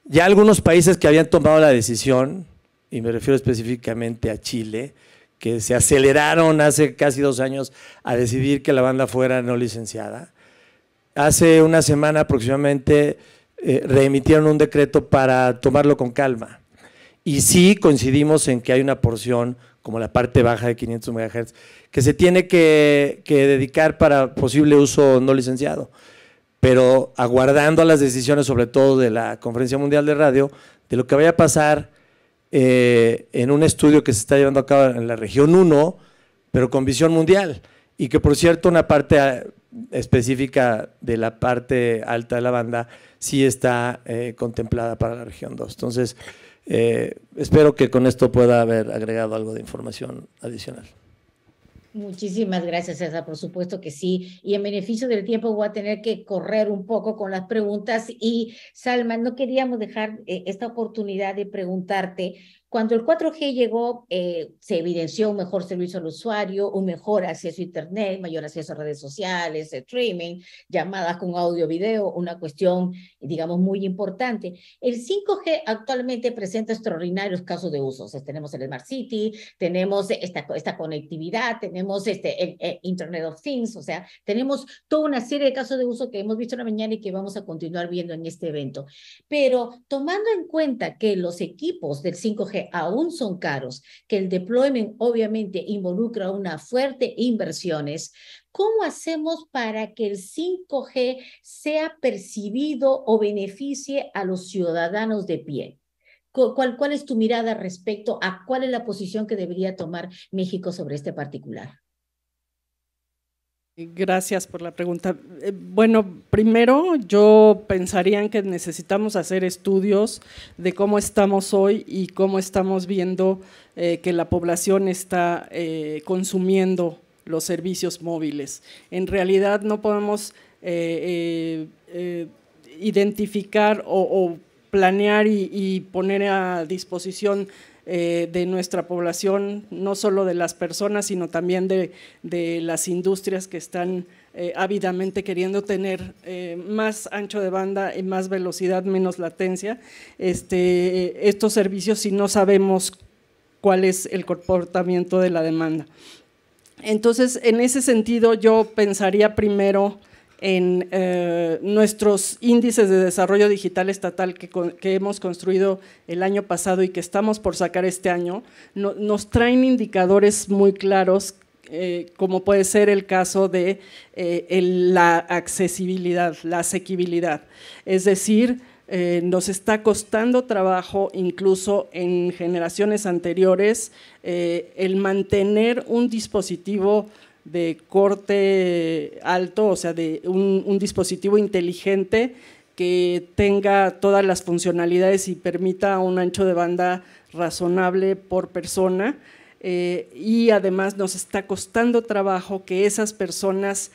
Ya algunos países que habían tomado la decisión, y me refiero específicamente a Chile, que se aceleraron hace casi dos años a decidir que la banda fuera no licenciada, Hace una semana aproximadamente eh, reemitieron un decreto para tomarlo con calma. Y sí coincidimos en que hay una porción, como la parte baja de 500 MHz, que se tiene que, dedicar para posible uso no licenciado pero aguardando las decisiones, sobre todo de la Conferencia Mundial de Radio, de lo que vaya a pasar eh, en un estudio que se está llevando a cabo en la región 1, pero con visión mundial. Y que, por cierto, una parte específica de la parte alta de la banda sí está eh, contemplada para la región 2. Entonces, eh, espero que con esto pueda haber agregado algo de información adicional. Muchísimas gracias, César. Por supuesto que sí. Y en beneficio del tiempo voy a tener que correr un poco con las preguntas. Y Salma, no queríamos dejar eh, esta oportunidad de preguntarte cuando el 4G llegó, eh, se evidenció un mejor servicio al usuario, un mejor acceso a Internet, mayor acceso a redes sociales, streaming, llamadas con audio, video, una cuestión, digamos, muy importante. El 5G actualmente presenta extraordinarios casos de uso, Tenemos el Smart City, tenemos esta, esta conectividad, tenemos este, Internet of Things, o sea, tenemos toda una serie de casos de uso que hemos visto en la mañana y que vamos a continuar viendo en este evento. Pero tomando en cuenta que los equipos del 5G aún son caros, que el deployment obviamente involucra una fuerte inversiones, ¿cómo hacemos para que el 5G sea percibido o beneficie a los ciudadanos de pie? ¿Cuál, ¿Cuál es tu mirada respecto a cuál es la posición que debería tomar México sobre este particular? Gracias por la pregunta. Eh, bueno, primero yo pensaría que necesitamos hacer estudios de cómo estamos hoy y cómo estamos viendo eh, que la población está eh, consumiendo los servicios móviles. En realidad no podemos identificar o, planear y, y, poner a disposición eh, de nuestra población, no solo de las personas, sino también de, las industrias que están eh, ávidamente queriendo tener eh, más ancho de banda y más velocidad, menos latencia, este, estos servicios si no sabemos cuál es el comportamiento de la demanda. Entonces, en ese sentido, yo pensaría primero en eh, nuestros índices de desarrollo digital estatal que, hemos construido el año pasado y que estamos por sacar este año, nos traen indicadores muy claros, eh, como puede ser el caso de eh, la accesibilidad, la asequibilidad. Es decir, nos está costando trabajo incluso en generaciones anteriores el mantener un dispositivo de corte alto, o sea, de un, dispositivo inteligente que tenga todas las funcionalidades y permita un ancho de banda razonable por persona. Eh, y además nos está costando trabajo que esas personas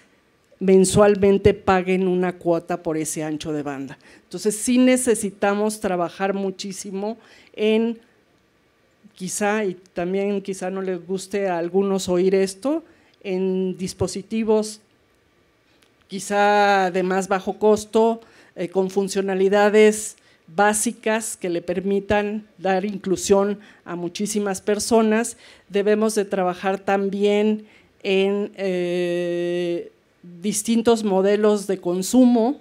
mensualmente paguen una cuota por ese ancho de banda. Entonces sí necesitamos trabajar muchísimo en, quizá, y también quizá no les guste a algunos oír esto, en dispositivos quizá de más bajo costo, eh, con funcionalidades básicas que le permitan dar inclusión a muchísimas personas. Debemos de trabajar también en eh, distintos modelos de consumo,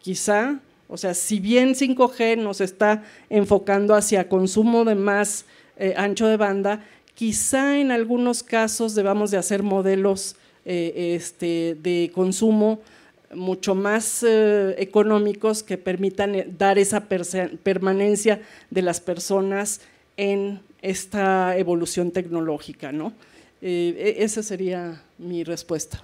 quizá. O sea, si bien 5G nos está enfocando hacia consumo de más eh, ancho de banda, Quizá en algunos casos debamos de hacer modelos eh, este, de consumo mucho más eh, económicos que permitan eh, dar esa permanencia de las personas en esta evolución tecnológica. ¿no? E-, esa sería mi respuesta.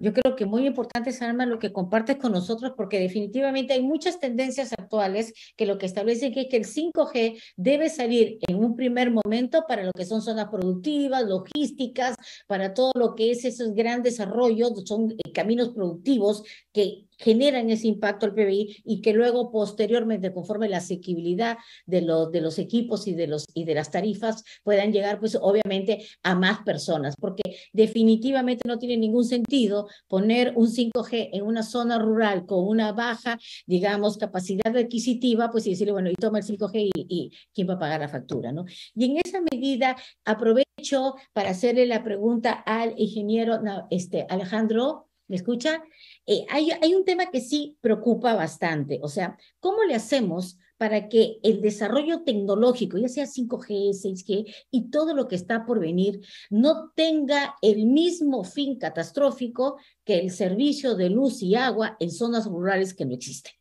Yo creo que muy importante, Salma, lo que compartes con nosotros, porque definitivamente hay muchas tendencias actuales que lo que establecen es que el 5G debe salir en un primer momento para lo que son zonas productivas, logísticas, para todo lo que es esos grandes desarrollos, son eh, caminos productivos que generan ese impacto al PBI y que luego posteriormente, conforme la asequibilidad de los, de los equipos y de, los, y de las tarifas, puedan llegar, pues obviamente, a más personas, porque definitivamente no tiene ningún sentido poner un 5G en una zona rural con una baja, digamos, capacidad adquisitiva, pues y decirle, bueno, y toma el 5G y, quién va a pagar la factura, ¿no? Y en esa medida, aprovecho para hacerle la pregunta al ingeniero este, Alejandro, ¿me escucha? Eh, hay, hay un tema que sí preocupa bastante, o sea, ¿cómo le hacemos para que el desarrollo tecnológico, ya sea 5G, 6G y todo lo que está por venir, no tenga el mismo fin catastrófico que el servicio de luz y agua en zonas rurales que no existen.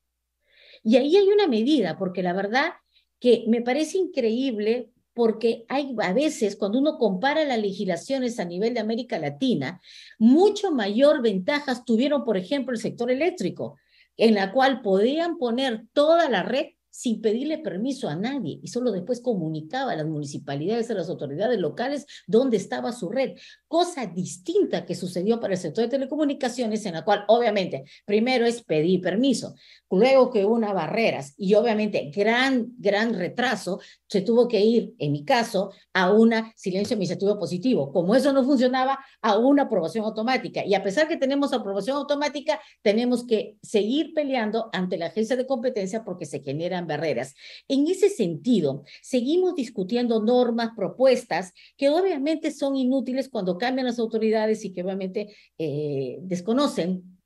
Y ahí hay una medida, porque la verdad que me parece increíble porque hay a veces cuando uno compara las legislaciones a nivel de América Latina, mucho mayor ventajas tuvieron, por ejemplo, el sector eléctrico, en la cual podían poner toda la red sin pedirle permiso a nadie y solo después comunicaba a las municipalidades, a las autoridades locales dónde estaba su red. Cosa distinta que sucedió para el sector de telecomunicaciones en la cual obviamente primero es pedir permiso, luego que una barreras y obviamente gran, gran retraso, se tuvo que ir, en mi caso, a una silencio administrativo positivo. Como eso no funcionaba, a una aprobación automática. Y a pesar que tenemos aprobación automática, tenemos que seguir peleando ante la agencia de competencia porque se generan barreras. En ese sentido, seguimos discutiendo normas, propuestas, que obviamente son inútiles cuando cambian las autoridades y que obviamente eh, desconocen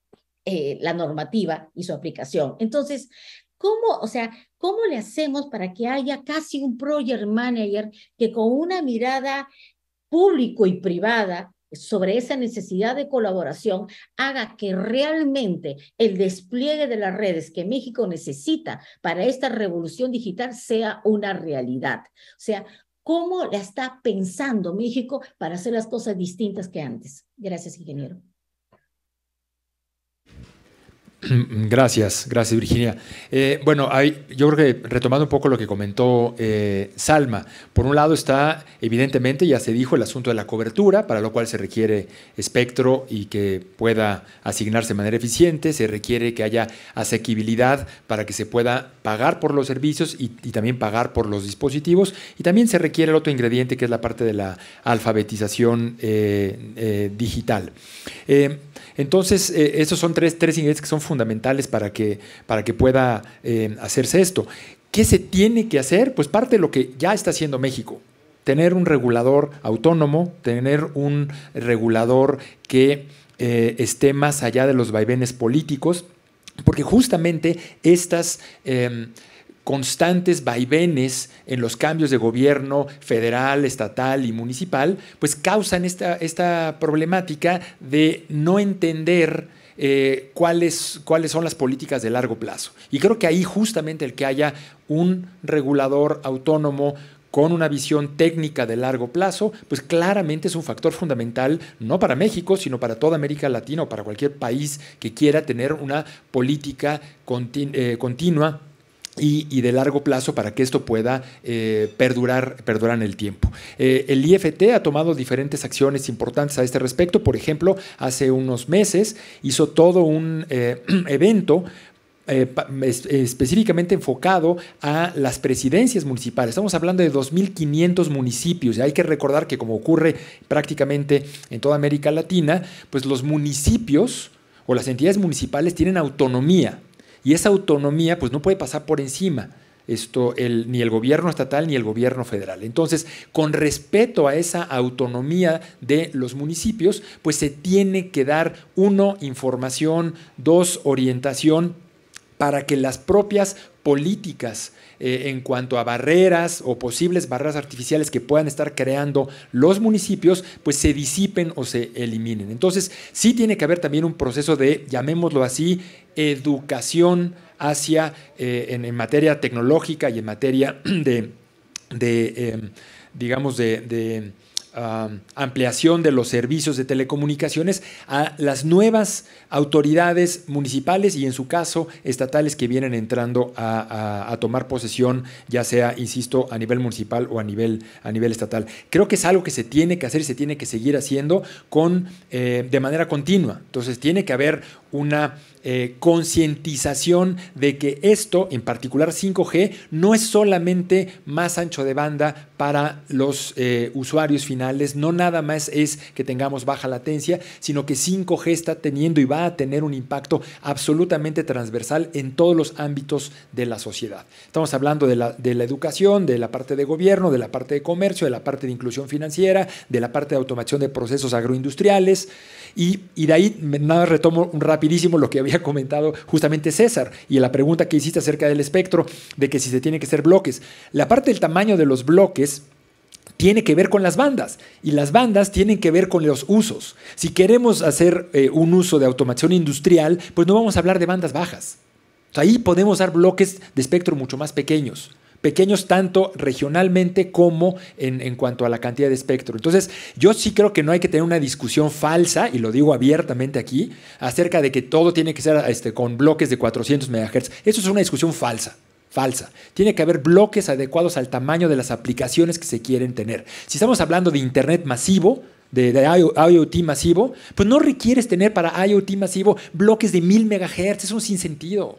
eh, la normativa y su aplicación. Entonces, ¿cómo, o sea, cómo le hacemos para que haya casi un project manager que con una mirada público y privada sobre esa necesidad de colaboración haga que realmente el despliegue de las redes que México necesita para esta revolución digital sea una realidad. O sea, ¿cómo la está pensando México para hacer las cosas distintas que antes? Gracias, ingeniero. Gracias, gracias Virginia. Eh, bueno, hay, yo creo que retomando un poco lo que comentó eh, Salma, por un lado está evidentemente, ya se dijo, el asunto de la cobertura, para lo cual se requiere espectro y que pueda asignarse de manera eficiente, se requiere que haya asequibilidad para que se pueda pagar por los servicios y, también pagar por los dispositivos, y también se requiere el otro ingrediente que es la parte de la alfabetización eh, digital. Entonces, eh, esos son tres, tres, ingredientes que son fundamentales para que, para que pueda eh, hacerse esto. ¿Qué se tiene que hacer? Pues parte de lo que ya está haciendo México. Tener un regulador autónomo, tener un regulador que eh, esté más allá de los vaivenes políticos, porque justamente estas, em, constantes vaivenes en los cambios de gobierno federal, estatal y municipal, pues causan esta, esta problemática de no entender eh, cuáles, cuáles son las políticas de largo plazo. Y creo que ahí justamente el que haya un regulador autónomo con una visión técnica de largo plazo, pues claramente es un factor fundamental, no para México, sino para toda América Latina o para cualquier país que quiera tener una política eh, continua y, de largo plazo para que esto pueda eh, perdurar, en el tiempo. Eh, el IFT ha tomado diferentes acciones importantes a este respecto. Por ejemplo, hace unos meses hizo todo un eh, evento específicamente enfocado a las presidencias municipales. Estamos hablando de 2.500 municipios y hay que recordar que como ocurre prácticamente en toda América Latina, pues los municipios o las entidades municipales tienen autonomía y esa autonomía pues no puede pasar por encima esto, el, ni el gobierno estatal ni el gobierno federal. Entonces, con respeto a esa autonomía de los municipios, pues se tiene que dar, uno, información, dos, orientación, para que las propias políticas eh, en cuanto a barreras o posibles barreras artificiales que puedan estar creando los municipios, pues se disipen o se eliminen. Entonces, sí tiene que haber también un proceso de, llamémoslo así, educación hacia, eh, en, materia tecnológica y en materia de, em, digamos, de ampliación de los servicios de telecomunicaciones a las nuevas autoridades municipales y en su caso estatales que vienen entrando a, tomar posesión, ya sea, insisto, a nivel municipal o a nivel, a nivel estatal. Creo que es algo que se tiene que hacer y se tiene que seguir haciendo con, eh, de manera continua. Entonces tiene que haber una eh, concientización de que esto, en particular 5G, no es solamente más ancho de banda para los eh, usuarios finales, no nada más es que tengamos baja latencia, sino que 5G está teniendo y va a tener un impacto absolutamente transversal en todos los ámbitos de la sociedad. Estamos hablando de la, de la educación, de la parte de gobierno, de la parte de comercio, de la parte de inclusión financiera, de la parte de automación de procesos agroindustriales y, y de ahí nada retomo rapidísimo lo que había había comentado justamente César y la pregunta que hiciste acerca del espectro, de que si se tiene que hacer bloques. La parte del tamaño de los bloques tiene que ver con las bandas y las bandas tienen que ver con los usos. Si queremos hacer eh, un uso de automación industrial, pues no vamos a hablar de bandas bajas. ahí podemos dar bloques de espectro mucho más pequeños pequeños tanto regionalmente como en, cuanto a la cantidad de espectro. Entonces, yo sí creo que no hay que tener una discusión falsa, y lo digo abiertamente aquí, acerca de que todo tiene que ser este, con bloques de 400 MHz. Eso es una discusión falsa. Falsa. Tiene que haber bloques adecuados al tamaño de las aplicaciones que se quieren tener. Si estamos hablando de Internet masivo, de, IoT masivo, pues no requieres tener para IoT masivo bloques de 1000 MHz. Es un sinsentido.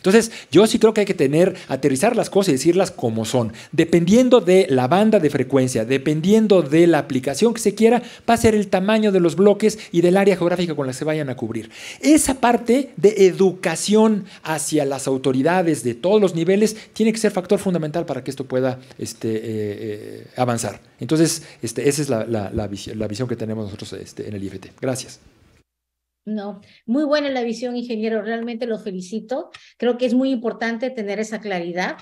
Entonces, yo sí creo que hay que tener, aterrizar las cosas y decirlas como son. Dependiendo de la banda de frecuencia, dependiendo de la aplicación que se quiera, va a ser el tamaño de los bloques y del área geográfica con la que se vayan a cubrir. Esa parte de educación hacia las autoridades de todos los niveles tiene que ser factor fundamental para que esto pueda este, eh, eh, avanzar. Entonces, este, esa es la, visión, que tenemos nosotros este, en el IFT. Gracias. No, muy buena la visión, ingeniero, realmente lo felicito. Creo que es muy importante tener esa claridad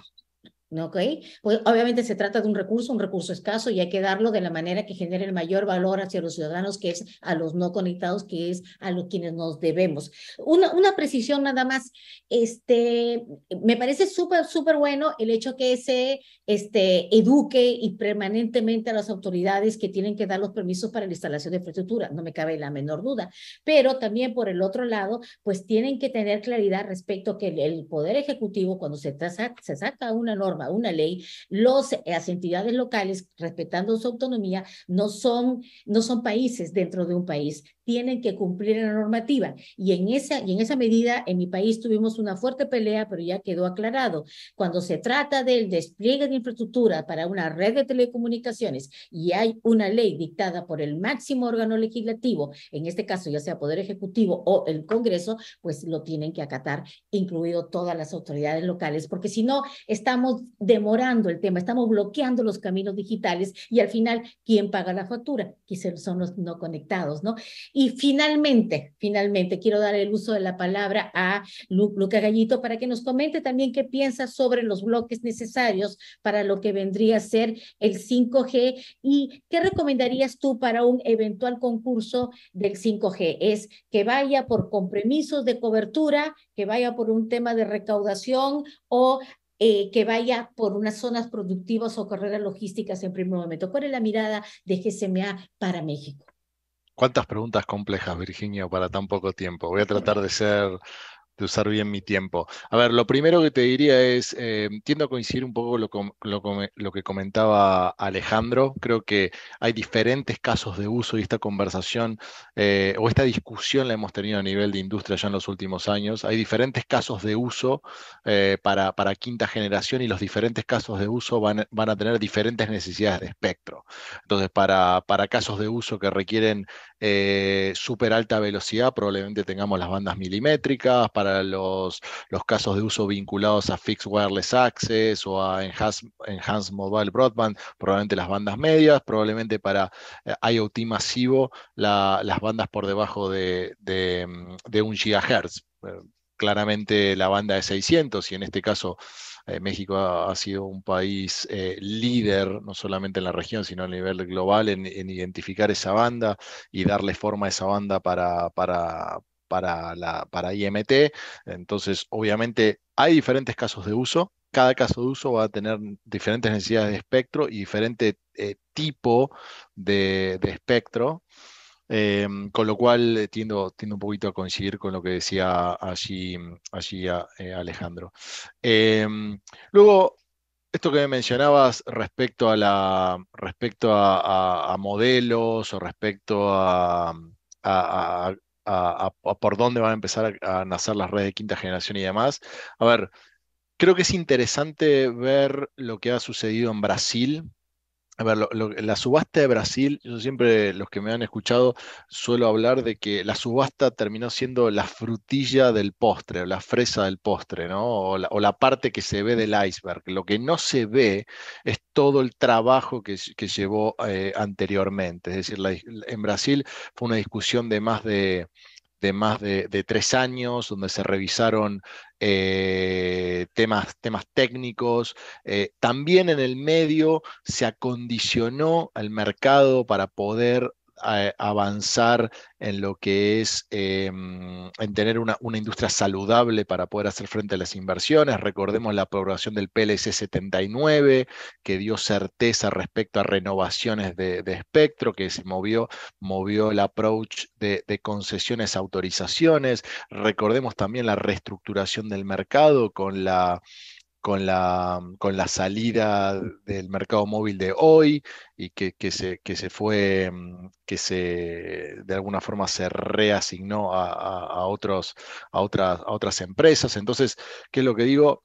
¿ok? Pues, obviamente se trata de un recurso, un recurso escaso y hay que darlo de la manera que genere el mayor valor hacia los ciudadanos, que es a los no conectados, que es a los quienes nos debemos. Una, una precisión nada más, este, me parece súper, súper bueno el hecho que se este, eduque y permanentemente a las autoridades que tienen que dar los permisos para la instalación de infraestructura, no me cabe la menor duda, pero también por el otro lado, pues tienen que tener claridad respecto que el, Poder Ejecutivo, cuando se, se saca una norma, una ley, los, las entidades locales, respetando su autonomía, no son, no son países dentro de un país, tienen que cumplir la normativa. Y en, esa, y en esa medida, en mi país tuvimos una fuerte pelea, pero ya quedó aclarado. Cuando se trata del despliegue de infraestructura para una red de telecomunicaciones y hay una ley dictada por el máximo órgano legislativo, en este caso ya sea Poder Ejecutivo o el Congreso, pues lo tienen que acatar, incluido todas las autoridades locales, porque si no, estamos demorando el tema, estamos bloqueando los caminos digitales y al final, ¿quién paga la factura? Quizás son los no conectados, ¿no? Y finalmente, finalmente, quiero dar el uso de la palabra a Luca Gallito para que nos comente también qué piensa sobre los bloques necesarios para lo que vendría a ser el 5G y qué recomendarías tú para un eventual concurso del 5G. ¿Es que vaya por compromisos de cobertura, que vaya por un tema de recaudación o eh, que vaya por unas zonas productivas o carreras logísticas en primer momento. ¿Cuál es la mirada de GSMA para México? ¿Cuántas preguntas complejas, Virginia, para tan poco tiempo? Voy a tratar de ser de usar bien mi tiempo. A ver, lo primero que te diría es, eh, tiendo a coincidir un poco lo, lo, que comentaba Alejandro, creo que hay diferentes casos de uso y esta conversación eh, o esta discusión la hemos tenido a nivel de industria ya en los últimos años, hay diferentes casos de uso eh, para, quinta generación y los diferentes casos de uso van, a tener diferentes necesidades de espectro. Entonces, para, para casos de uso que requieren súper alta velocidad, probablemente tengamos las bandas milimétricas, para los, los casos de uso vinculados a Fixed Wireless Access o a Enhanced, Mobile Broadband, probablemente las bandas medias, probablemente para eh, IoT masivo las bandas por debajo de, de, mm, de 1 GHz. Eh, claramente la banda de 600 y en este caso eh, México ha, sido un país líder, no solamente en la región, sino a nivel global, en, identificar esa banda y darle forma a esa banda para, para, la, para IMT. Entonces, obviamente, hay diferentes casos de uso. Cada caso de uso va a tener diferentes necesidades de espectro y diferente eh, tipo de, espectro. Em, con lo cual eh, tiendo, un poquito a coincidir con lo que decía allí, allí eh, Alejandro. Em, luego, esto que me mencionabas respecto a la respecto a, modelos o respecto a, a, por dónde van a empezar a, nacer las redes de quinta generación y demás. A ver, creo que es interesante ver lo que ha sucedido en Brasil a ver, la subasta de Brasil, yo siempre, los que me han escuchado, suelo hablar de que la subasta terminó siendo la frutilla del postre, o la fresa del postre, ¿no? O la, parte que se ve del iceberg. Lo que no se ve es todo el trabajo que, llevó eh, anteriormente. Es decir, en Brasil fue una discusión de más de de más de, tres años, donde se revisaron eh, temas, temas, técnicos. Eh, también en el medio se acondicionó al mercado para poder eh, avanzar en lo que es em, en tener una, una, industria saludable para poder hacer frente a las inversiones. Recordemos la aprobación del PLC 79, que dio certeza respecto a renovaciones de, espectro, que se movió, movió el approach de, de concesiones autorizaciones. Recordemos también la reestructuración del mercado con la con la, con la salida del mercado móvil de hoy y que, se, que se fue, mm, que se de alguna forma se reasignó a, otros, a, otras, a otras empresas. Entonces, ¿qué es lo que digo?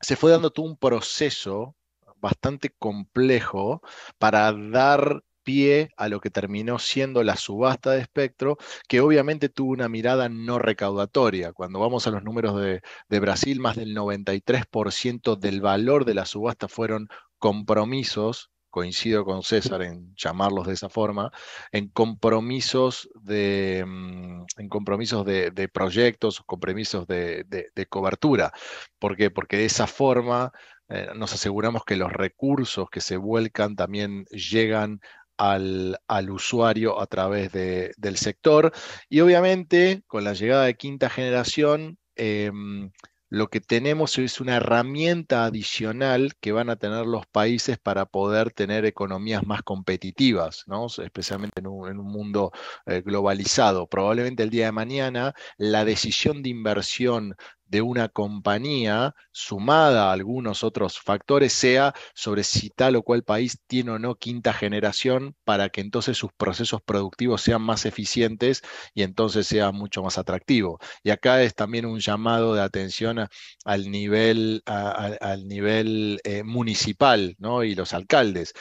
Se fue dando todo un proceso bastante complejo para dar pie a lo que terminó siendo la subasta de espectro, que obviamente tuvo una mirada no recaudatoria. Cuando vamos a los números de, Brasil, más del 93% del valor de la subasta fueron compromisos coincido con César en llamarlos de esa forma, en compromisos de, mm, en compromisos de, proyectos, compromisos de, cobertura. ¿Por qué? Porque de esa forma eh, nos aseguramos que los recursos que se vuelcan también llegan al, al usuario a través del sector. Y obviamente, con la llegada de quinta generación, em, lo que tenemos es una herramienta adicional que van a tener los países para poder tener economías más competitivas, especialmente en un, mundo eh, globalizado. Probablemente el día de mañana la decisión de inversión de una compañía, sumada a algunos otros factores, sea sobre si tal o cual país tiene o no quinta generación, para que entonces sus procesos productivos sean más eficientes y entonces sea mucho más atractivo. Y acá es también un llamado de atención al nivel, al nivel eh, municipal ¿no? y los alcaldes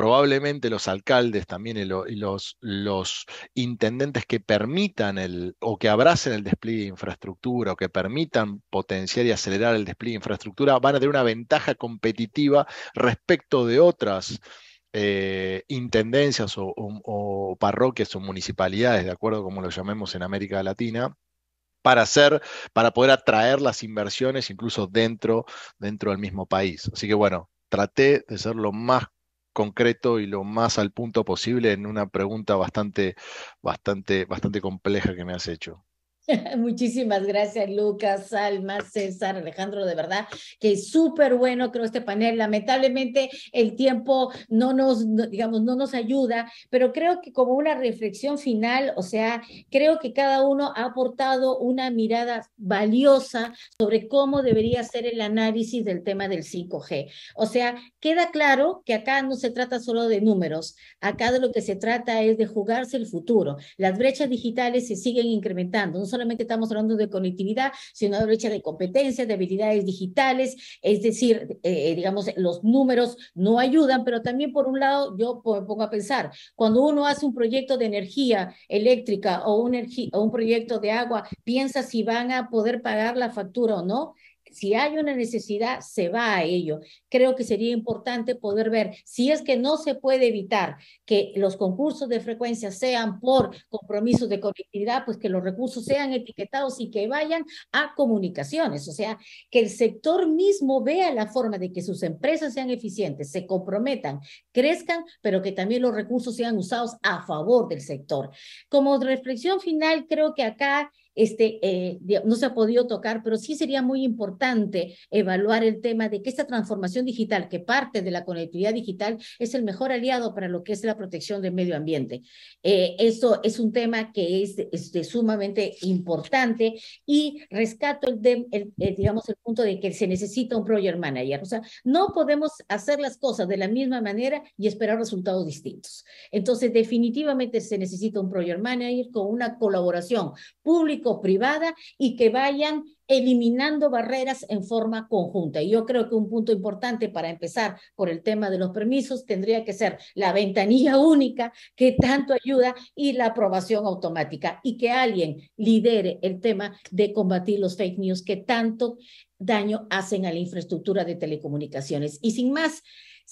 probablemente los alcaldes también y, los, intendentes que permitan el, o que abracen el despliegue de infraestructura o que permitan potenciar y acelerar el despliegue de infraestructura van a tener una ventaja competitiva respecto de otras. Eh, intendencias o, parroquias o municipalidades, de acuerdo como lo llamemos en América Latina, para para poder atraer las inversiones incluso dentro, dentro del mismo país. Así que bueno, traté de ser lo más concreto y lo más al punto posible en una pregunta bastante, bastante, bastante compleja que me has hecho. Muchísimas gracias, Lucas, Alma, César, Alejandro, de verdad que es súper bueno, creo, este panel. Lamentablemente el tiempo no nos, digamos, no nos ayuda, pero creo que como una reflexión final, o sea, creo que cada uno ha aportado una mirada valiosa sobre cómo debería ser el análisis del tema del 5G. O sea, queda claro que acá no se trata solo de números, acá de lo que se trata es de jugarse el futuro. Las brechas digitales se siguen incrementando solamente estamos hablando de conectividad, sino de brecha de competencia, de habilidades digitales, es decir, eh, eh, digamos, los números no ayudan, pero también por un lado yo me pongo a pensar, cuando uno hace un proyecto de energía eléctrica o un, o un proyecto de agua, piensa si van a poder pagar la factura o no si hay una necesidad, se va a ello. Creo que sería importante poder ver si es que no se puede evitar que los concursos de frecuencia sean por compromisos de conectividad, pues que los recursos sean etiquetados y que vayan a comunicaciones. O sea, que el sector mismo vea la forma de que sus empresas sean eficientes, se comprometan, crezcan, pero que también los recursos sean usados a favor del sector. Como reflexión final, creo que acá este, eh, no se ha podido tocar, pero sí sería muy importante evaluar el tema de que esta transformación digital, que parte de la conectividad digital, es el mejor aliado para lo que es la protección del medio ambiente. Eh, eso es un tema que es, este, sumamente importante y rescato el, digamos, el punto de que se necesita un project manager. O sea, no podemos hacer las cosas de la misma manera y esperar resultados distintos. Entonces, definitivamente se necesita un project manager con una colaboración público privada y que vayan eliminando barreras en forma conjunta. Y yo creo que un punto importante para empezar por el tema de los permisos tendría que ser la ventanilla única que tanto ayuda y la aprobación automática y que alguien lidere el tema de combatir los fake news que tanto daño hacen a la infraestructura de telecomunicaciones. Y sin más,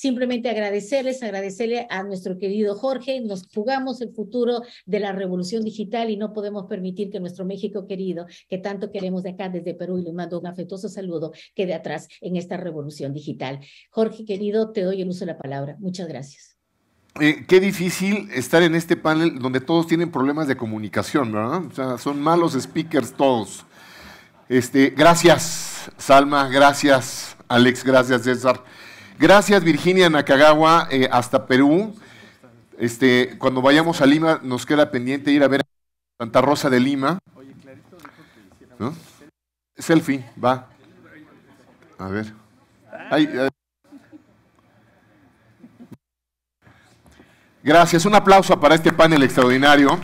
Simplemente agradecerles, agradecerle a nuestro querido Jorge, nos jugamos el futuro de la revolución digital y no podemos permitir que nuestro México querido, que tanto queremos de acá desde Perú y le mando un afectuoso saludo, quede atrás en esta revolución digital. Jorge querido, te doy el uso de la palabra. Muchas gracias. Eh, qué difícil estar en este panel donde todos tienen problemas de comunicación, ¿verdad? O sea, son malos speakers todos. Este, gracias, Salma, gracias, Alex, gracias, César. Gracias Virginia Nakagawa, eh, hasta Perú. Este, cuando vayamos a Lima nos queda pendiente ir a ver a Santa Rosa de Lima. Selfie, va. A ver. Gracias, un aplauso para este panel extraordinario.